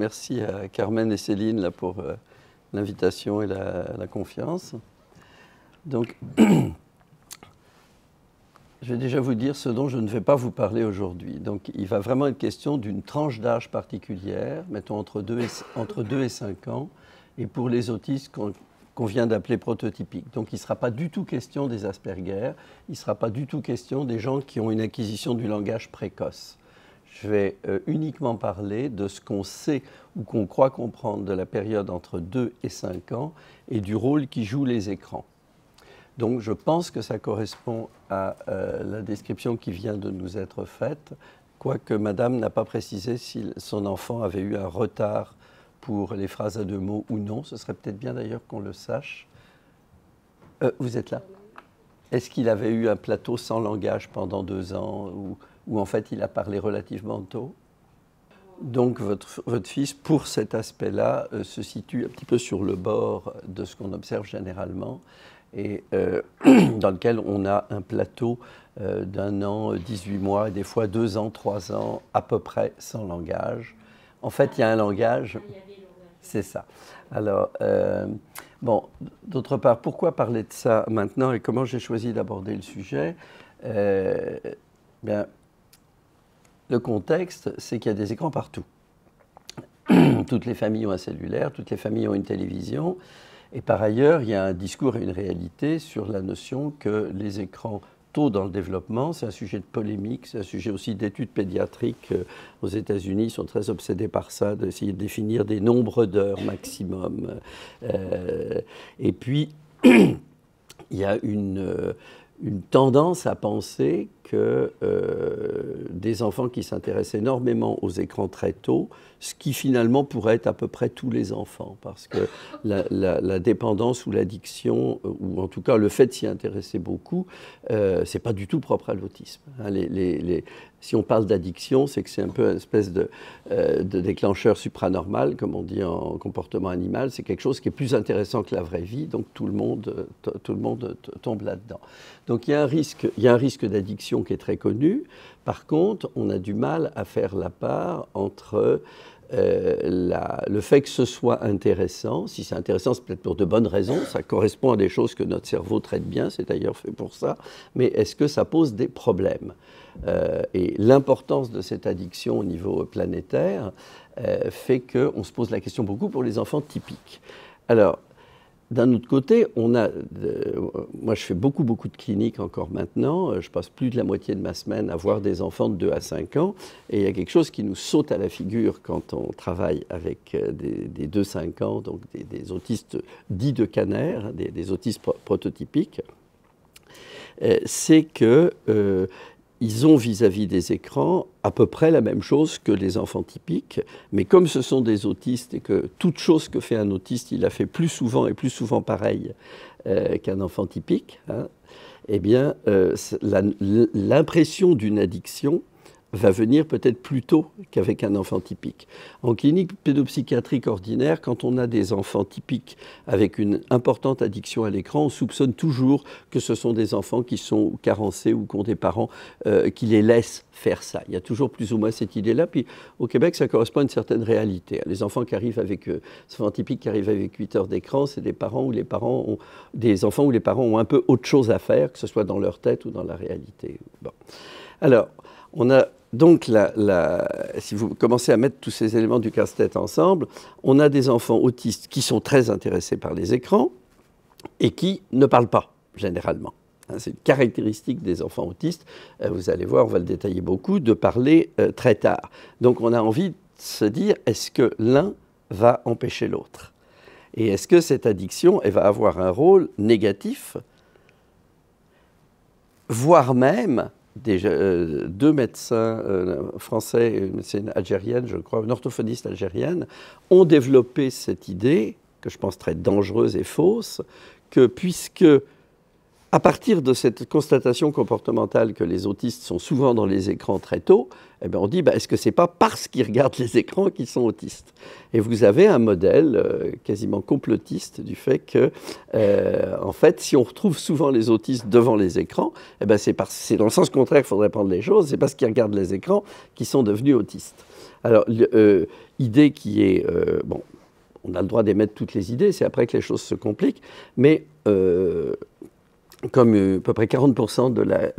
Merci à Carmen et Céline là, pour euh, l'invitation et la, confiance. Donc, je vais déjà vous dire ce dont je ne vais pas vous parler aujourd'hui. Donc, il va vraiment être question d'une tranche d'âge particulière, mettons entre 2 et, entre 5 ans, et pour les autistes qu'on vient d'appeler prototypiques. Donc, il ne sera pas du tout question des Asperger, il ne sera pas du tout question des gens qui ont une acquisition du langage précoce. Je vais euh, uniquement parler de ce qu'on sait ou qu'on croit comprendre de la période entre 2 et 5 ans et du rôle qui jouent les écrans. Donc je pense que ça correspond à euh, la description qui vient de nous être faite, quoique Madame n'a pas précisé si son enfant avait eu un retard pour les phrases à deux mots ou non. Ce serait peut-être bien d'ailleurs qu'on le sache. Euh, vous êtes là Est-ce qu'il avait eu un plateau sans langage pendant deux ans ou où en fait il a parlé relativement tôt. Donc votre, votre fils, pour cet aspect-là, euh, se situe un petit peu sur le bord de ce qu'on observe généralement et euh, dans lequel on a un plateau euh, d'un an, 18 mois, et des fois deux ans, trois ans, à peu près sans langage. En fait, il y a un langage. Ah, C'est ça. Alors, bon, d'autre part, pourquoi parler de ça maintenant et comment j'ai choisi d'aborder le sujet bien, le contexte, c'est qu'il y a des écrans partout. toutes les familles ont un cellulaire, toutes les familles ont une télévision. Et par ailleurs, il y a un discours et une réalité sur la notion que les écrans tôt dans le développement, c'est un sujet de polémique, c'est un sujet aussi d'études pédiatriques. Euh, aux États-Unis, ils sont très obsédés par ça, d'essayer de définir des nombres d'heures maximum. Euh, et puis, il y a une, euh, une tendance à penser que euh, des enfants qui s'intéressent énormément aux écrans très tôt, ce qui finalement pourrait être à peu près tous les enfants, parce que la, dépendance ou l'addiction, euh, ou en tout cas le fait de s'y intéresser beaucoup, euh, c'est pas du tout propre à l'autisme. Hein. les, si on parle d'addiction, c'est que c'est un peu une espèce de, euh, de, déclencheur supranormal, comme on dit en comportement animal. C'est quelque chose qui est plus intéressant que la vraie vie, donc tout le monde, tout le monde tombe là-dedans. Donc il y a un risque, il y a un risque d'addiction qui est très connue. Par contre, on a du mal à faire la part entre euh, le fait que ce soit intéressant, si c'est intéressant, c'est peut-être pour de bonnes raisons, ça correspond à des choses que notre cerveau traite bien, c'est d'ailleurs fait pour ça, mais est-ce que ça pose des problèmes euh, Et l'importance de cette addiction au niveau planétaire euh, fait qu'on se pose la question beaucoup pour les enfants typiques. Alors, d'un autre côté, on a, euh, moi je fais beaucoup, beaucoup de cliniques encore maintenant. Euh, je passe plus de la moitié de ma semaine à voir des enfants de 2 à 5 ans. Et il y a quelque chose qui nous saute à la figure quand on travaille avec euh, des, des 2-5 ans, donc des, autistes dits de canaires, des, autistes prototypiques. C'est que ils ont vis-à-vis des écrans à peu près la même chose que les enfants typiques, mais comme ce sont des autistes et que toute chose que fait un autiste, il la fait plus souvent et plus souvent pareil euh, qu'un enfant typique, hein, eh bien, euh, l'impression d'une addiction va venir peut-être plus tôt qu'avec un enfant typique. En clinique pédopsychiatrique ordinaire, quand on a des enfants typiques avec une importante addiction à l'écran, on soupçonne toujours que ce sont des enfants qui sont carencés ou qui ont des parents euh, qui les laissent faire ça. Il y a toujours plus ou moins cette idée-là. Puis au Québec, ça correspond à une certaine réalité. Les enfants qui arrivent avec, euh, typiques qui arrivent avec 8 heures d'écran, c'est des parents où les parents ont, des enfants où les parents ont un peu autre chose à faire, que ce soit dans leur tête ou dans la réalité. Bon. Alors, on a donc, si vous commencez à mettre tous ces éléments du casse-tête ensemble, on a des enfants autistes qui sont très intéressés par les écrans et qui ne parlent pas, généralement. Hein, c'est une caractéristique des enfants autistes, euh, vous allez voir, on va le détailler beaucoup, de parler euh, très tard. Donc on a envie de se dire, est-ce que l'un va empêcher l'autre Et est-ce que cette addiction, elle va avoir un rôle négatif, voire même euh, deux médecins euh, français et une, médecine algérienne, je crois, une orthophoniste algérienne, ont développé cette idée, que je pense très dangereuse et fausse, que puisque, à partir de cette constatation comportementale que les autistes sont souvent dans les écrans très tôt, eh bien on dit, bah, est-ce que c'est pas parce qu'ils regardent les écrans qu'ils sont autistes Et vous avez un modèle euh, quasiment complotiste du fait que, euh, en fait, si on retrouve souvent les autistes devant les écrans, eh ben c'est, dans le sens contraire qu'il faudrait prendre les choses, c'est parce qu'ils regardent les écrans qu'ils sont devenus autistes. Alors, l'idée euh, idée qui est, bon, on a le droit d'émettre toutes les idées, c'est après que les choses se compliquent, mais comme euh, à peu près 40% de la,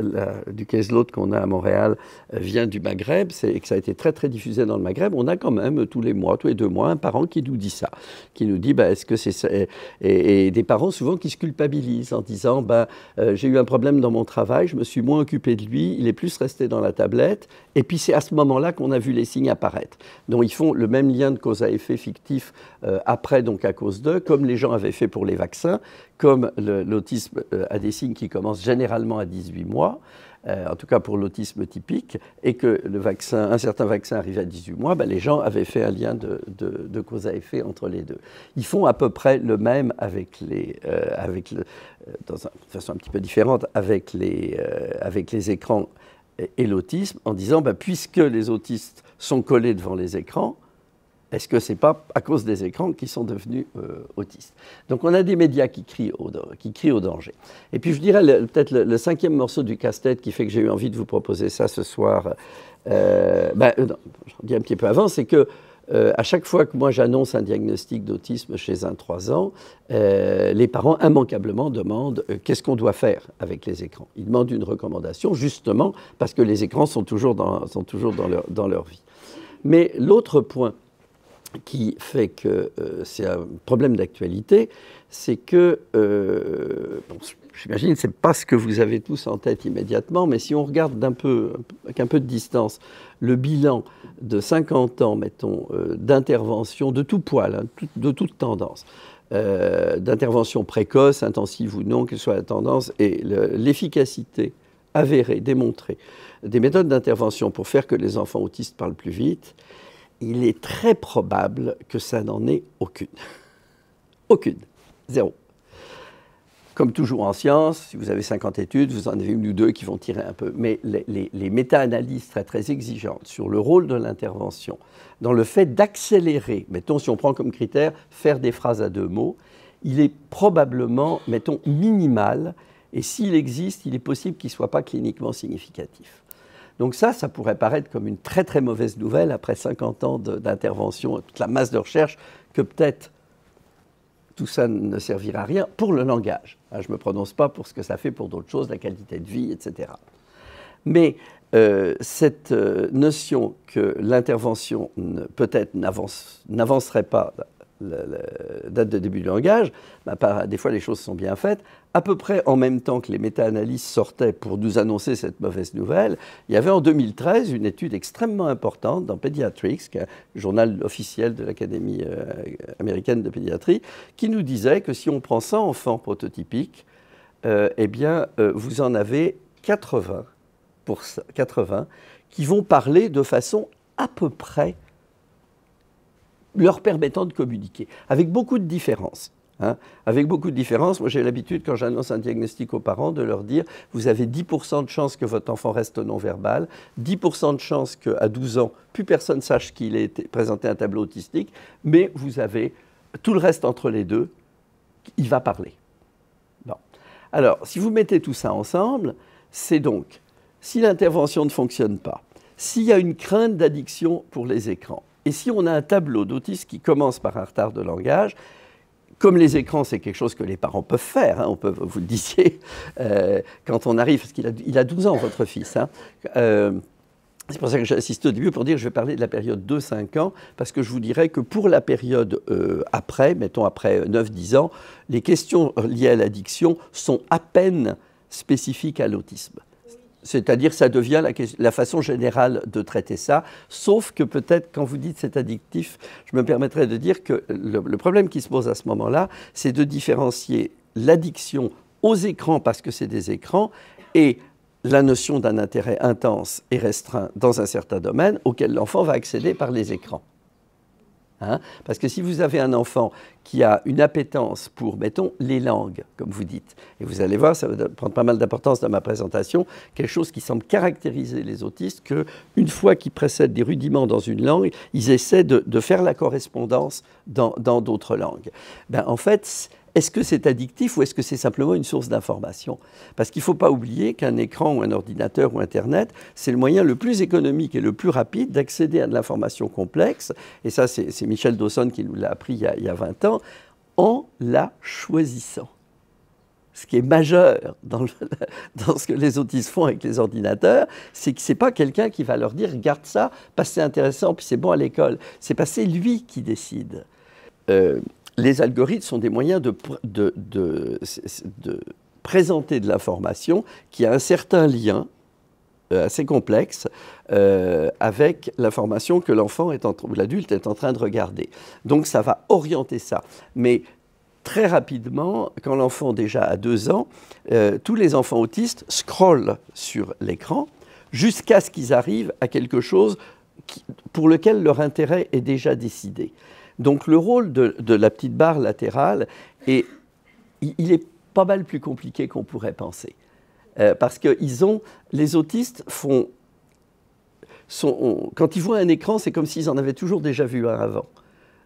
du caseload qu'on a à Montréal euh, vient du Maghreb, et que ça a été très très diffusé dans le Maghreb, on a quand même euh, tous les mois, tous les deux mois, un parent qui nous dit ça, qui nous dit, bah, est-ce que c'est et, des parents souvent qui se culpabilisent en disant, bah, j'ai eu un problème dans mon travail, je me suis moins occupé de lui, il est plus resté dans la tablette, et puis c'est à ce moment-là qu'on a vu les signes apparaître. Donc ils font le même lien de cause à effet fictif euh, après, donc à cause d'eux, comme les gens avaient fait pour les vaccins, comme l'autisme euh, a des signes qui commencent généralement à 18 mois, euh, en tout cas pour l'autisme typique, et que le vaccin, un certain vaccin arrive à 18 mois, ben, les gens avaient fait un lien de, cause à effet entre les deux. Ils font à peu près le même avec les, avec le, dans de façon un petit peu différente avec les, avec les écrans et, l'autisme, en disant ben, puisque les autistes sont collés devant les écrans, est-ce que ce n'est pas à cause des écrans qui sont devenus euh, autistes Donc on a des médias qui crient, au, qui crient au danger. Et puis je dirais peut-être le, cinquième morceau du casse-tête qui fait que j'ai eu envie de vous proposer ça ce soir, euh, ben, euh, je le dis un petit peu avant, c'est que à chaque fois que moi j'annonce un diagnostic d'autisme chez un 3 ans, les parents immanquablement demandent qu'est-ce qu'on doit faire avec les écrans. Ils demandent une recommandation justement parce que les écrans sont toujours dans, toujours dans, leur, dans leur vie. Mais l'autre point qui fait que euh, c'est un problème d'actualité, c'est que, euh, j'imagine, ce n'est pas ce que vous avez tous en tête immédiatement, mais si on regarde avec un peu de distance le bilan de 50 ans, mettons, euh, d'intervention de tout poil, hein, de toute tendance, d'intervention précoce, intensive ou non, quelle soit la tendance, et l'efficacité avérée, démontrée, des méthodes d'intervention pour faire que les enfants autistes parlent plus vite, il est très probable que ça n'en ait aucune. aucune. Zéro. Comme toujours en science, si vous avez 50 études, vous en avez une ou deux qui vont tirer un peu. Mais les, les méta-analyses très très exigeantes sur le rôle de l'intervention, dans le fait d'accélérer, mettons si on prend comme critère faire des phrases à deux mots, il est probablement, mettons, minimal, et s'il existe, il est possible qu'il ne soit pas cliniquement significatif. Donc ça, ça pourrait paraître comme une très très mauvaise nouvelle après 50 ans d'intervention, toute la masse de recherche, que peut-être tout ça ne servira à rien pour le langage. Ah, je ne me prononce pas pour ce que ça fait pour d'autres choses, la qualité de vie, etc. Mais euh, cette euh, notion que l'intervention peut-être n'avancerait pas la, date de début du langage, bah, des fois les choses sont bien faites. À peu près en même temps que les méta-analyses sortaient pour nous annoncer cette mauvaise nouvelle, il y avait en 2013 une étude extrêmement importante dans Pediatrics, qui est un journal officiel de l'Académie euh, américaine de pédiatrie, qui nous disait que si on prend 100 enfants prototypiques, euh, eh bien, euh, vous en avez 80, pour 80 qui vont parler de façon à peu près leur permettant de communiquer, avec beaucoup de différences. Hein. avec beaucoup de différences. Moi, j'ai l'habitude, quand j'annonce un diagnostic aux parents, de leur dire vous avez 10% de chance que votre enfant reste non-verbal, 10% de chance qu'à 12 ans, plus personne sache qu'il ait présenté un tableau autistique, mais vous avez tout le reste entre les deux, il va parler. Bon. Alors, si vous mettez tout ça ensemble, c'est donc si l'intervention ne fonctionne pas, s'il y a une crainte d'addiction pour les écrans, et si on a un tableau d'autisme qui commence par un retard de langage, comme les écrans, c'est quelque chose que les parents peuvent faire, hein, on peut, vous le disiez, euh, quand on arrive, parce qu'il a, il 12 ans, votre fils. Hein. Euh, c'est pour ça que j'insiste au début pour dire que je vais parler de la période 2-5 ans, parce que je vous dirais que pour la période euh, après, mettons après 9-10 ans, les questions liées à l'addiction sont à peine spécifiques à l'autisme. C'est-à-dire, ça devient la, façon générale de traiter ça, sauf que peut-être quand vous dites c'est addictif, je me permettrais de dire que le problème qui se pose à ce moment-là, c'est de différencier l'addiction aux écrans parce que c'est des écrans et la notion d'un intérêt intense et restreint dans un certain domaine auquel l'enfant va accéder par les écrans. Hein. Parce que si vous avez un enfant qui a une appétence pour, mettons, les langues, comme vous dites, et vous allez voir, ça va prendre pas mal d'importance dans ma présentation, quelque chose qui semble caractériser les autistes, qu'une fois qu'ils précèdent des rudiments dans une langue, ils essaient de, de faire la correspondance dans d'autres langues. Ben, en fait, est-ce que c'est addictif ou est-ce que c'est simplement une source d'information Parce qu'il ne faut pas oublier qu'un écran ou un ordinateur ou Internet, c'est le moyen le plus économique et le plus rapide d'accéder à de l'information complexe. Et ça, c'est Michel Dawson qui nous l'a appris il y, a, 20 ans, en la choisissant ce qui est majeur dans, dans, ce que les autistes font avec les ordinateurs, c'est que ce n'est pas quelqu'un qui va leur dire regarde ça, parce que c'est intéressant, puis c'est bon à l'école. C'est passé lui qui décide. Euh, les algorithmes sont des moyens de, présenter de l'information qui a un certain lien euh, assez complexe euh, avec l'information que l'enfant ou l'adulte est en train de regarder. Donc ça va orienter ça. Mais très rapidement, quand l'enfant déjà a deux ans, euh, tous les enfants autistes scrollent sur l'écran jusqu'à ce qu'ils arrivent à quelque chose pour lequel leur intérêt est déjà décidé. Donc le rôle de, la petite barre latérale, est, il, est pas mal plus compliqué qu'on pourrait penser. Euh, parce que ont, les autistes font, quand ils voient un écran, c'est comme s'ils en avaient toujours déjà vu un avant.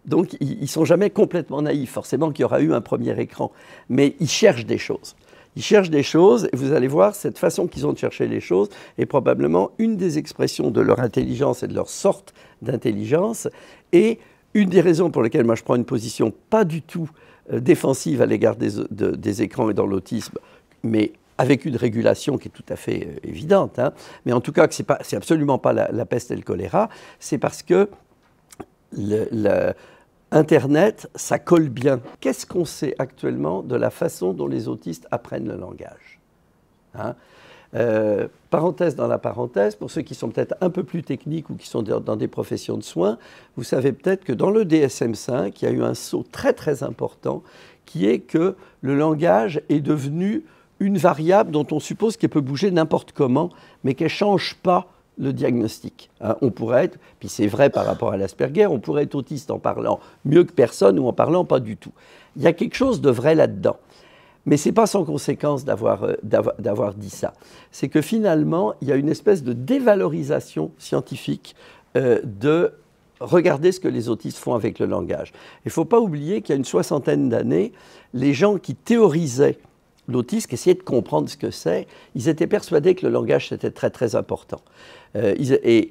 Donc ils ne sont jamais complètement naïfs, forcément qu'il y aura eu un premier écran, mais ils cherchent des choses. Ils cherchent des choses, et vous allez voir, cette façon qu'ils ont de chercher les choses est probablement une des expressions de leur intelligence et de leur sorte d'intelligence, et une des raisons pour lesquelles moi je prends une position pas du tout euh, défensive à l'égard des, euh, des, écrans et dans l'autisme, mais avec une régulation qui est tout à fait euh, évidente, hein. mais en tout cas que ce n'est absolument pas la, peste et le choléra, c'est parce que l'Internet, Internet, ça colle bien. Qu'est-ce qu'on sait actuellement de la façon dont les autistes apprennent le langage hein euh, parenthèse dans la parenthèse, pour ceux qui sont peut-être un peu plus techniques ou qui sont dans des professions de soins, vous savez peut-être que dans le DSM5, il y a eu un saut très très important qui est que le langage est devenu une variable dont on suppose qu'elle peut bouger n'importe comment, mais qu'elle ne change pas le diagnostic. Hein. on pourrait être, puis c'est vrai par rapport à l'Asperger, on pourrait être autiste en parlant mieux que personne ou en parlant pas du tout. Il y a quelque chose de vrai là-dedans. Mais ce n'est pas sans conséquence euh, d'avoir dit ça. C'est que finalement, il y a une espèce de dévalorisation scientifique euh, de regarder ce que les autistes font avec le langage. Il ne faut pas oublier qu'il y a une soixantaine d'années, les gens qui théorisaient l'autisme, qui essayaient de comprendre ce que c'est, ils étaient persuadés que le langage, c'était très très important. Euh, et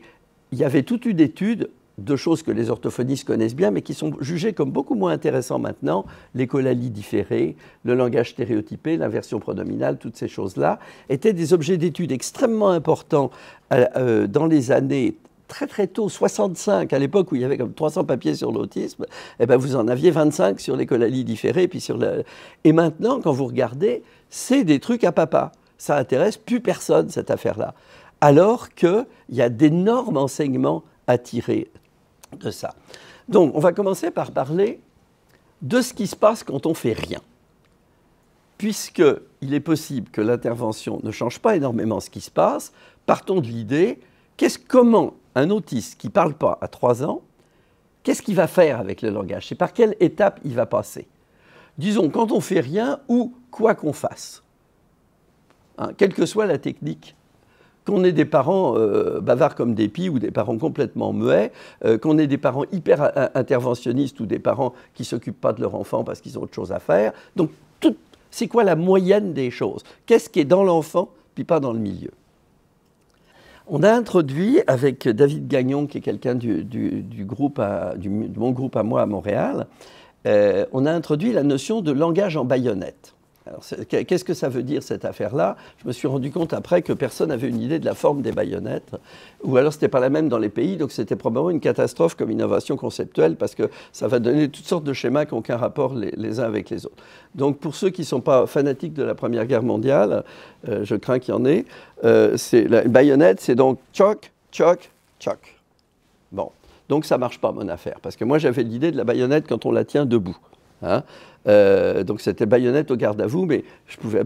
il y avait toute une étude deux choses que les orthophonistes connaissent bien, mais qui sont jugées comme beaucoup moins intéressantes maintenant, les différée, le langage stéréotypé, l'inversion pronominale, toutes ces choses-là, étaient des objets d'études extrêmement importants euh, euh, dans les années très très tôt, 65, à l'époque où il y avait comme 300 papiers sur l'autisme, eh ben vous en aviez 25 sur les différée. Puis sur Et maintenant, quand vous regardez, c'est des trucs à papa. Ça intéresse plus personne, cette affaire-là. Alors qu'il y a d'énormes enseignements à tirer de ça. Donc, on va commencer par parler de ce qui se passe quand on fait rien. Puisqu'il est possible que l'intervention ne change pas énormément ce qui se passe, partons de l'idée comment un autiste qui ne parle pas à 3 ans, qu'est-ce qu'il va faire avec le langage C'est par quelle étape il va passer Disons, quand on fait rien ou quoi qu'on fasse, hein, quelle que soit la technique qu'on ait des parents euh, bavards comme des pis ou des parents complètement muets, euh, qu'on ait des parents hyper euh, interventionnistes ou des parents qui ne s'occupent pas de leur enfant parce qu'ils ont autre chose à faire. Donc, c'est quoi la moyenne des choses Qu'est-ce qui est dans l'enfant puis pas dans le milieu on a introduit avec David Gagnon, qui est quelqu'un du, groupe du, de mon groupe à moi à Montréal, on a introduit la notion de langage en baïonnette qu'est-ce que ça veut dire cette affaire-là Je me suis rendu compte après que personne n'avait une idée de la forme des baïonnettes, ou alors ce c'était pas la même dans les pays, donc c'était probablement une catastrophe comme innovation conceptuelle parce que ça va donner toutes sortes de schémas qui n'ont aucun rapport les, uns avec les autres. Donc pour ceux qui ne sont pas fanatiques de la Première Guerre mondiale, euh, je crains qu'il y en ait, euh, c'est la baïonnette, c'est donc choc, choc, choc. Bon, donc ça marche pas mon affaire parce que moi j'avais l'idée de la baïonnette quand on la tient debout. Hein euh, donc c'était baïonnette au garde à vous, mais je pouvais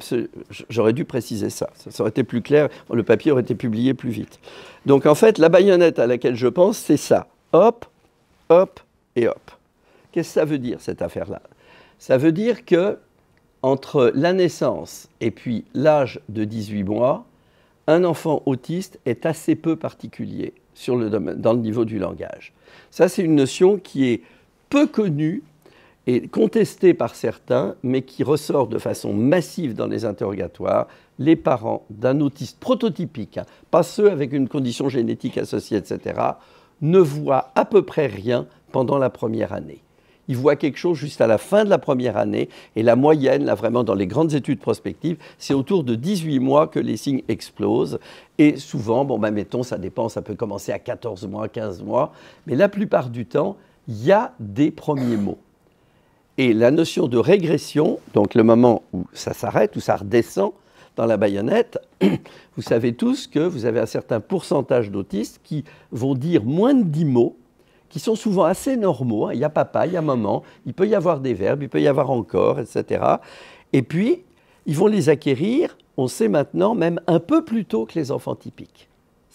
j'aurais dû préciser ça. Ça aurait été plus clair, le papier aurait été publié plus vite. Donc en fait, la baïonnette à laquelle je pense, c'est ça. Hop, hop et hop. Qu'est-ce que ça veut dire cette affaire-là Ça veut dire que entre la naissance et puis l'âge de 18 mois, un enfant autiste est assez peu particulier sur le domaine, dans le niveau du langage. Ça, c'est une notion qui est peu connue contesté par certains, mais qui ressort de façon massive dans les interrogatoires, les parents d'un autiste prototypique, pas ceux avec une condition génétique associée, etc., ne voient à peu près rien pendant la première année. Ils voient quelque chose juste à la fin de la première année, et la moyenne, là vraiment dans les grandes études prospectives, c'est autour de 18 mois que les signes explosent. Et souvent, bon, ben, mettons, ça dépend, ça peut commencer à 14 mois, 15 mois, mais la plupart du temps, il y a des premiers mots. Et la notion de régression, donc le moment où ça s'arrête, où ça redescend dans la baïonnette, vous savez tous que vous avez un certain pourcentage d'autistes qui vont dire moins de 10 mots, qui sont souvent assez normaux. Hein. Il y a papa, il y a maman, il peut y avoir des verbes, il peut y avoir encore, etc. Et puis, ils vont les acquérir, on sait maintenant, même un peu plus tôt que les enfants typiques.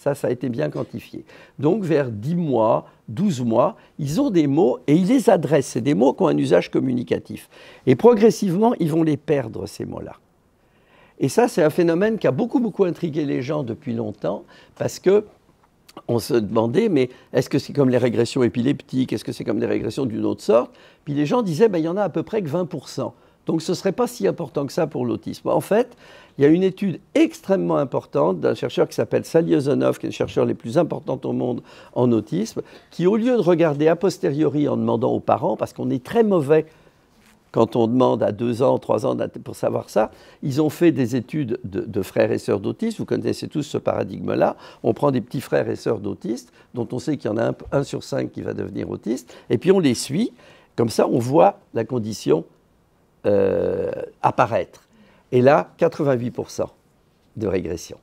Ça, ça a été bien quantifié. Donc vers 10 mois, 12 mois, ils ont des mots et ils les adressent. C'est des mots qui ont un usage communicatif. Et progressivement, ils vont les perdre, ces mots-là. Et ça, c'est un phénomène qui a beaucoup, beaucoup intrigué les gens depuis longtemps, parce que on se demandait, mais est-ce que c'est comme les régressions épileptiques, est-ce que c'est comme des régressions d'une autre sorte Puis les gens disaient, ben, il y en a à peu près que 20%. Donc ce ne serait pas si important que ça pour l'autisme. En fait, il y a une étude extrêmement importante d'un chercheur qui s'appelle Saliozonov, qui est le chercheur les plus important au monde en autisme, qui au lieu de regarder a posteriori en demandant aux parents, parce qu'on est très mauvais quand on demande à deux ans, trois ans pour savoir ça, ils ont fait des études de, frères et sœurs d'autistes. Vous connaissez tous ce paradigme-là. On prend des petits frères et sœurs d'autistes, dont on sait qu'il y en a un, sur cinq qui va devenir autiste, et puis on les suit. Comme ça, on voit la condition euh, apparaître. Et là, 88% de régression.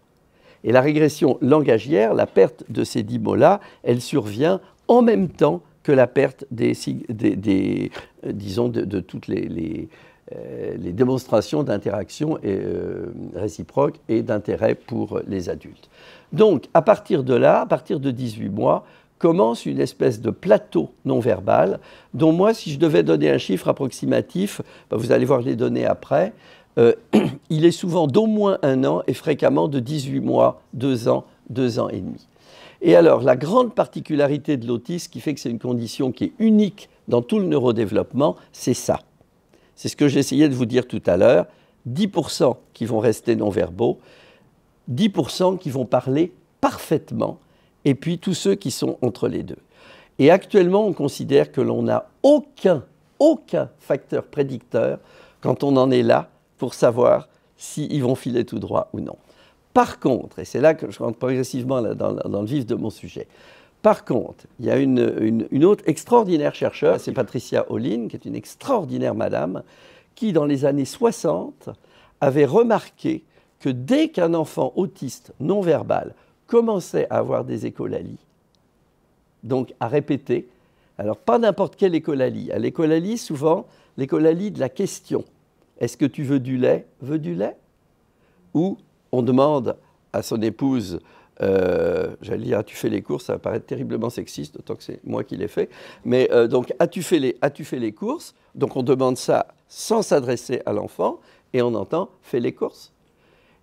Et la régression langagière, la perte de ces 10 mots-là, elle survient en même temps que la perte des, euh, disons, de, toutes les, les, euh, démonstrations d'interaction euh, réciproque et d'intérêt pour les adultes. Donc, à partir de là, à partir de 18 mois, commence une espèce de plateau non verbal, dont moi, si je devais donner un chiffre approximatif, bah, vous allez voir les données après, euh, il est souvent d'au moins un an et fréquemment de 18 mois, 2 ans, 2 ans et demi. Et alors, la grande particularité de l'autisme qui fait que c'est une condition qui est unique dans tout le neurodéveloppement, c'est ça. C'est ce que j'essayais de vous dire tout à l'heure. 10% qui vont rester non-verbaux, 10% qui vont parler parfaitement, et puis tous ceux qui sont entre les deux. Et actuellement, on considère que l'on n'a aucun, aucun facteur prédicteur, quand on en est là, pour savoir s'ils vont filer tout droit ou non. Par contre, et c'est là que je rentre progressivement dans, le vif de mon sujet, par contre, il y a une, autre extraordinaire chercheuse, c'est Patricia Olin, qui est une extraordinaire madame, qui dans les années 60 avait remarqué que dès qu'un enfant autiste non verbal commençait à avoir des écolalies, donc à répéter, alors pas n'importe quelle écolalie, à l'écolalie souvent l'écolalie de la question, est-ce que tu veux du lait Veux du lait Ou on demande à son épouse euh, j'allais dire, as-tu ah, fait les courses Ça va paraître terriblement sexiste, autant que c'est moi qui l'ai fait. Mais euh, donc, as-tu fait, les, courses Donc, on demande ça sans s'adresser à l'enfant et on entend fais les courses.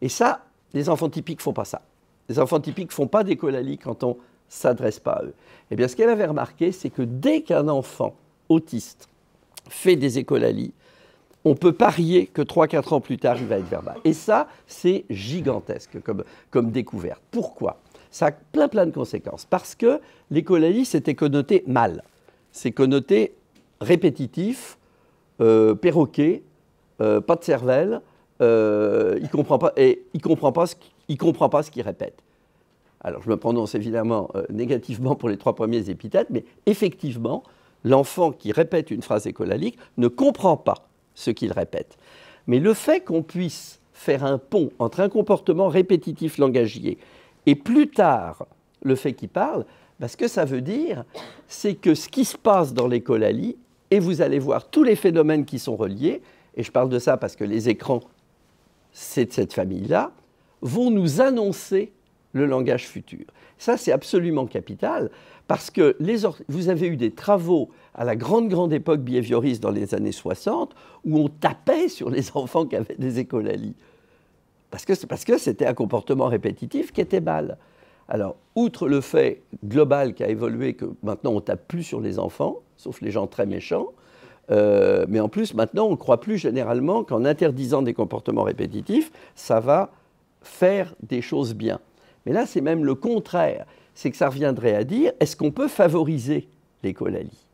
Et ça, les enfants typiques font pas ça. Les enfants typiques font pas des quand on s'adresse pas à eux. Eh bien, ce qu'elle avait remarqué, c'est que dès qu'un enfant autiste fait des écolalies, on peut parier que 3-4 ans plus tard, il va être verbal. Et ça, c'est gigantesque comme, découverte. Pourquoi Ça a plein plein de conséquences. Parce que l'écolalie, c'était connoté mal. C'est connoté répétitif, euh, perroquet, euh, pas de cervelle, euh, il comprend pas, et il comprend pas ce comprend pas ce qu'il répète. Alors je me prononce évidemment négativement pour les trois premiers épithètes, mais effectivement, l'enfant qui répète une phrase écolalique ne comprend pas ce qu'il répète. Mais le fait qu'on puisse faire un pont entre un comportement répétitif langagier et plus tard le fait qu'il parle, bah, ce que ça veut dire, c'est que ce qui se passe dans l'écolalie, et vous allez voir tous les phénomènes qui sont reliés, et je parle de ça parce que les écrans, c'est de cette famille-là, vont nous annoncer le langage futur. Ça, c'est absolument capital, parce que vous avez eu des travaux à la grande, grande époque behavioriste dans les années 60 où on tapait sur les enfants qui avaient des écolalies. Parce que, parce que c'était un comportement répétitif qui était mal. Alors, outre le fait global qui a évolué, que maintenant on tape plus sur les enfants, sauf les gens très méchants, euh, mais en plus maintenant on ne croit plus généralement qu'en interdisant des comportements répétitifs, ça va faire des choses bien. Mais là, c'est même le contraire c'est que ça reviendrait à dire est-ce qu'on peut favoriser l'écolalie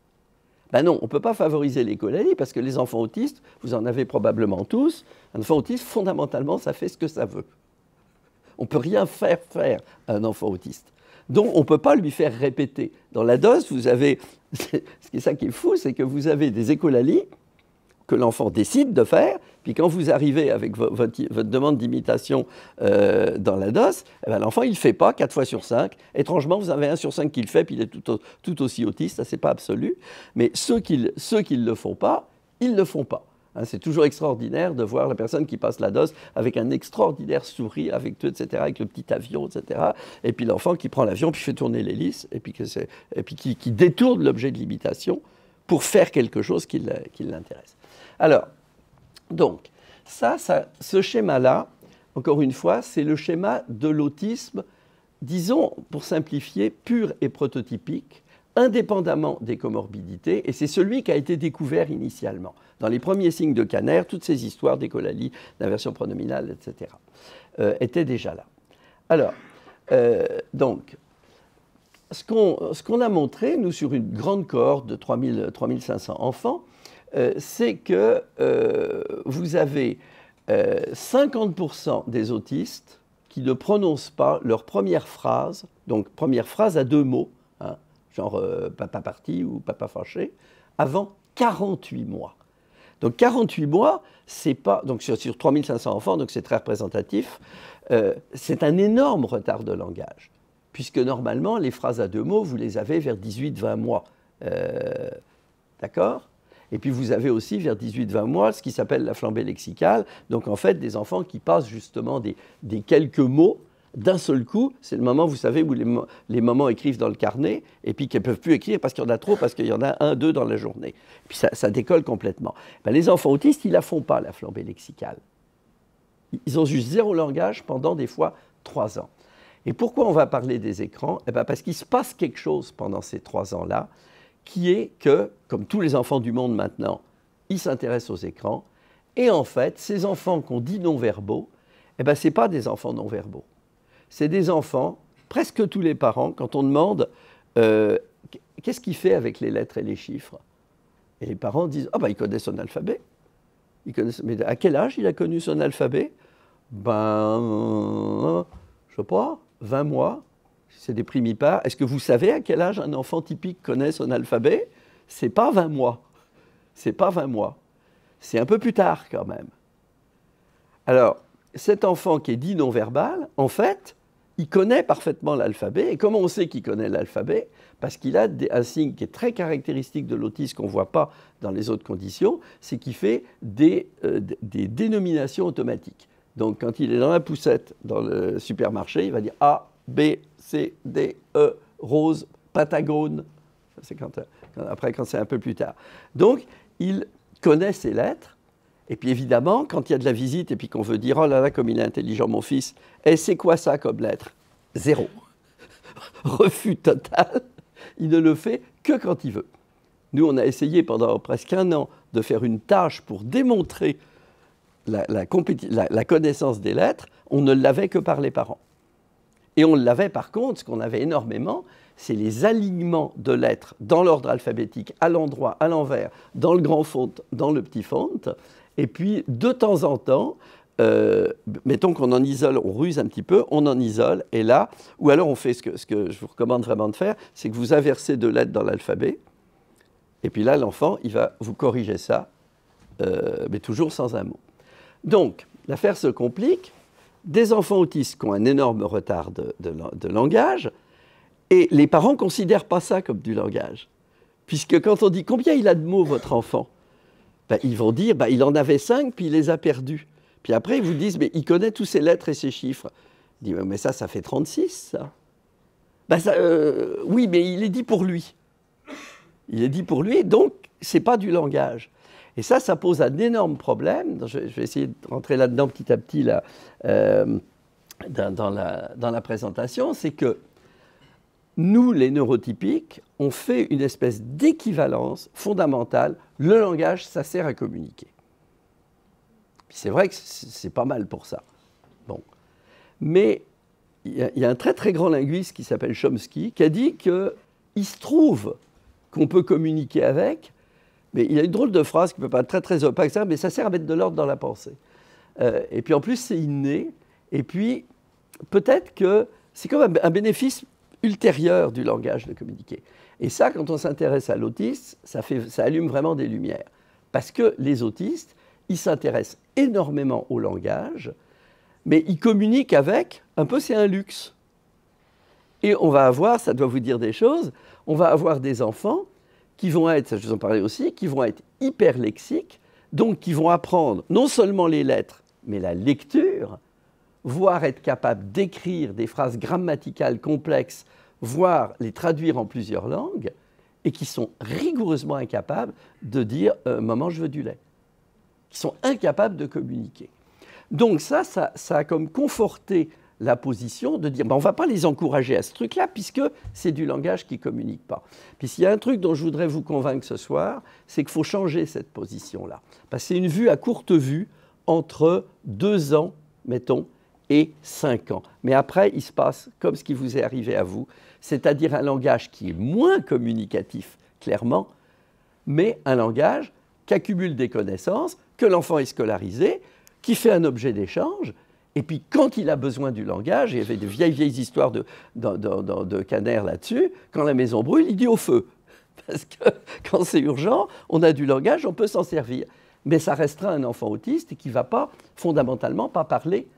ben non, on ne peut pas favoriser l'écolalie parce que les enfants autistes, vous en avez probablement tous, un enfant autiste, fondamentalement, ça fait ce que ça veut. On ne peut rien faire faire à un enfant autiste. Donc on ne peut pas lui faire répéter. Dans la dose, vous avez, ce qui est ça qui est fou, c'est que vous avez des écolalies que l'enfant décide de faire. Puis quand vous arrivez avec votre, demande d'imitation euh, dans la DOS, eh ben, l'enfant, il le fait pas 4 fois sur 5. Étrangement, vous avez 1 sur 5 qui le fait, puis il est tout, aussi autiste, ça, c'est pas absolu. Mais ceux qui ne le font pas, ils ne le font pas. Hein, c'est toujours extraordinaire de voir la personne qui passe la dose avec un extraordinaire sourire, avec tout, etc., avec le petit avion, etc. Et puis l'enfant qui prend l'avion, puis fait tourner l'hélice, et puis, que et puis qui, qui détourne l'objet de l'imitation pour faire quelque chose qui l'intéresse. Alors, donc, ça, ça ce schéma-là, encore une fois, c'est le schéma de l'autisme, disons, pour simplifier, pur et prototypique, indépendamment des comorbidités, et c'est celui qui a été découvert initialement. Dans les premiers signes de Caner, toutes ces histoires d'écolalie, d'inversion pronominale, etc., euh, étaient déjà là. Alors, euh, donc, ce qu'on a montré, nous, sur une grande cohorte de 3500 enfants, euh, c'est que euh, vous avez 50% euh, des autistes qui ne prononcent pas leur première phrase, donc première phrase à deux mots, hein, genre papa parti ou papa fâché, avant 48 mois. Donc 48 mois, c'est pas donc sur, 3500 enfants, donc c'est très représentatif. c'est un énorme retard de langage, puisque normalement les phrases à deux mots, vous les avez vers 18-20 mois, d'accord et puis vous avez aussi, vers 18-20 mois, ce qui s'appelle la flambée lexicale. Donc en fait, des enfants qui passent justement des, quelques mots d'un seul coup, c'est le moment, vous savez, où les, mamans écrivent dans le carnet, et puis qu'elles ne peuvent plus écrire parce qu'il y en a trop, parce qu'il y en a un, deux dans la journée. puis ça, décolle complètement. Ben, les enfants autistes, ils ne la font pas, la flambée lexicale. Ils ont juste zéro langage pendant des fois trois ans. Et pourquoi on va parler des écrans eh ben, Parce qu'il se passe quelque chose pendant ces trois ans-là qui est que, comme tous les enfants du monde maintenant, ils s'intéressent aux écrans, et en fait, ces enfants qu'on dit non-verbaux, eh ben, ce n'est pas des enfants non-verbaux. C'est des enfants, presque tous les parents, quand on demande euh, qu'est-ce qu'il fait avec les lettres et les chiffres, et les parents disent, ah ben, il connaît son alphabet. Il Mais à quel âge il a connu son alphabet Ben, je sais pas, 20 mois c'est des primipares. Est-ce que vous savez à quel âge un enfant typique connaît son alphabet C'est pas 20 mois. C'est pas 20 mois. C'est un peu plus tard quand même. Alors, cet enfant qui est dit non verbal, en fait, il connaît parfaitement l'alphabet. Et comment on sait qu'il connaît l'alphabet Parce qu'il a un signe qui est très caractéristique de l'autisme qu'on ne voit pas dans les autres conditions, c'est qu'il fait des, euh, des dénominations automatiques. Donc quand il est dans la poussette, dans le supermarché, il va dire ah. B, C, D, E, rose, Patagone. C'est quand, après, quand c'est un peu plus tard. Donc, il connaît ses lettres. Et puis, évidemment, quand il y a de la visite et puis qu'on veut dire, oh là là, comme il est intelligent, mon fils, et eh, c'est quoi ça comme lettre Zéro. Refus total. Il ne le fait que quand il veut. Nous, on a essayé pendant presque un an de faire une tâche pour démontrer la connaissance des lettres. On ne l'avait que par les parents. Et on l'avait par contre, ce qu'on avait énormément, c'est les alignements de lettres dans l'ordre alphabétique, à l'endroit, à l'envers, dans le grand font, dans le petit font. Et puis, de temps en temps, euh, mettons qu'on en isole, on ruse un petit peu, on en isole, et là, ou alors on fait ce que, ce que je vous recommande vraiment de faire, c'est que vous inversez deux lettres dans l'alphabet, et puis là, l'enfant, il va vous corriger ça, euh, mais toujours sans un mot. Donc, l'affaire se complique, des enfants autistes qui ont un énorme retard de, langage, et les parents ne considèrent pas ça comme du langage. Puisque quand on dit combien il a de mots votre enfant, ben, ils vont dire ben, il en avait cinq, puis il les a perdus. Puis après, ils vous disent mais il connaît tous ses lettres et ses chiffres. Ils mais ça, ça fait 36, ça. Ben, ça euh, oui, mais il est dit pour lui. Il est dit pour lui, donc n'est pas du langage. Et ça, ça pose un énorme problème. Je, vais essayer de rentrer là-dedans petit à petit là, euh, dans, la, présentation. C'est que nous, les neurotypiques, on fait une espèce d'équivalence fondamentale. Le langage, ça sert à communiquer. C'est vrai que c'est pas mal pour ça. Bon. Mais il y, y, a un très très grand linguiste qui s'appelle Chomsky qui a dit qu'il se trouve qu'on peut communiquer avec mais il y a une drôle de phrase qui peut être très très opaque, mais ça sert à mettre de l'ordre dans la pensée. Euh, et puis en plus, c'est inné. Et puis, peut-être que c'est comme un bénéfice ultérieur du langage de communiquer. Et ça, quand on s'intéresse à l'autiste, ça, ça allume vraiment des lumières. Parce que les autistes, ils s'intéressent énormément au langage, mais ils communiquent avec, un peu c'est un luxe. Et on va avoir, ça doit vous dire des choses, on va avoir des enfants qui vont être, ça je vous en parlais aussi, qui vont être hyperlexiques, donc qui vont apprendre non seulement les lettres, mais la lecture, voire être capable d'écrire des phrases grammaticales complexes, voire les traduire en plusieurs langues, et qui sont rigoureusement incapables de dire euh, Maman, je veux du lait qui sont incapables de communiquer. Donc ça, ça, ça a comme conforté la position de dire ben, on ne va pas les encourager à ce truc-là, puisque c'est du langage qui ne communique pas. Puis s'il y a un truc dont je voudrais vous convaincre ce soir, c'est qu'il faut changer cette position-là. Parce c'est une vue à courte vue entre deux ans, mettons, et cinq ans. Mais après, il se passe comme ce qui vous est arrivé à vous, c'est-à-dire un langage qui est moins communicatif, clairement, mais un langage qui accumule des connaissances, que l'enfant est scolarisé, qui fait un objet d'échange et puis quand il a besoin du langage, il y avait de vieilles, vieilles histoires de, de, là-dessus, quand la maison brûle, il dit au feu. Parce que quand c'est urgent, on a du langage, on peut s'en servir. Mais ça restera un enfant autiste qui ne va pas, fondamentalement, pas parler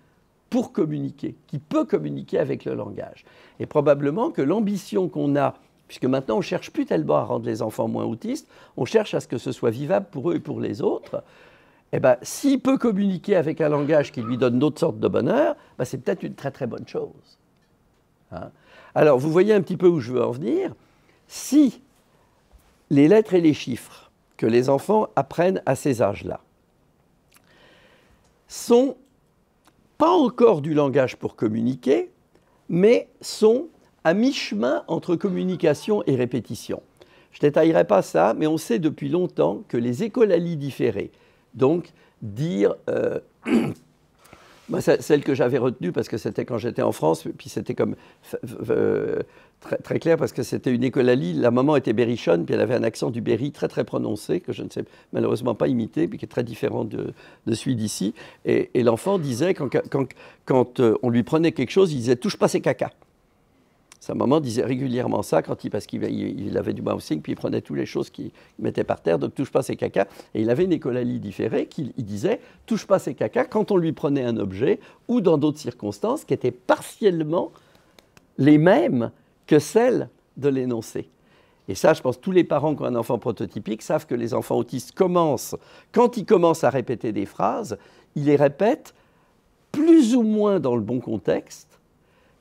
pour communiquer, qui peut communiquer avec le langage. Et probablement que l'ambition qu'on a, puisque maintenant on cherche plus tellement à rendre les enfants moins autistes, on cherche à ce que ce soit vivable pour eux et pour les autres, eh ben, s'il peut communiquer avec un langage qui lui donne d'autres sortes de bonheur, ben, c'est peut-être une très très bonne chose. Hein. Alors, vous voyez un petit peu où je veux en venir. Si les lettres et les chiffres que les enfants apprennent à ces âges-là sont pas encore du langage pour communiquer, mais sont à mi-chemin entre communication et répétition. Je ne détaillerai pas ça, mais on sait depuis longtemps que les écolalies différées, donc, dire. Euh, bah, celle que j'avais retenue, parce que c'était quand j'étais en France, puis c'était comme euh, très, très, clair, parce que c'était une école à Lille. La maman était berrichonne, puis elle avait un accent du Berry très très prononcé, que je ne sais malheureusement pas imiter, puis qui est très différent de, celui d'ici. Et, l'enfant disait, quand, quand, quand, euh, on lui prenait quelque chose, il disait Touche pas ses caca. Sa maman disait régulièrement ça quand il, parce qu'il il avait du bouncing, puis il prenait toutes les choses qu'il mettait par terre, donc touche pas ses caca. Et il avait une écolalie différée qui disait touche pas ses caca quand on lui prenait un objet ou dans d'autres circonstances qui étaient partiellement les mêmes que celles de l'énoncé. Et ça, je pense tous les parents qui ont un enfant prototypique savent que les enfants autistes commencent, quand ils commencent à répéter des phrases, ils les répètent plus ou moins dans le bon contexte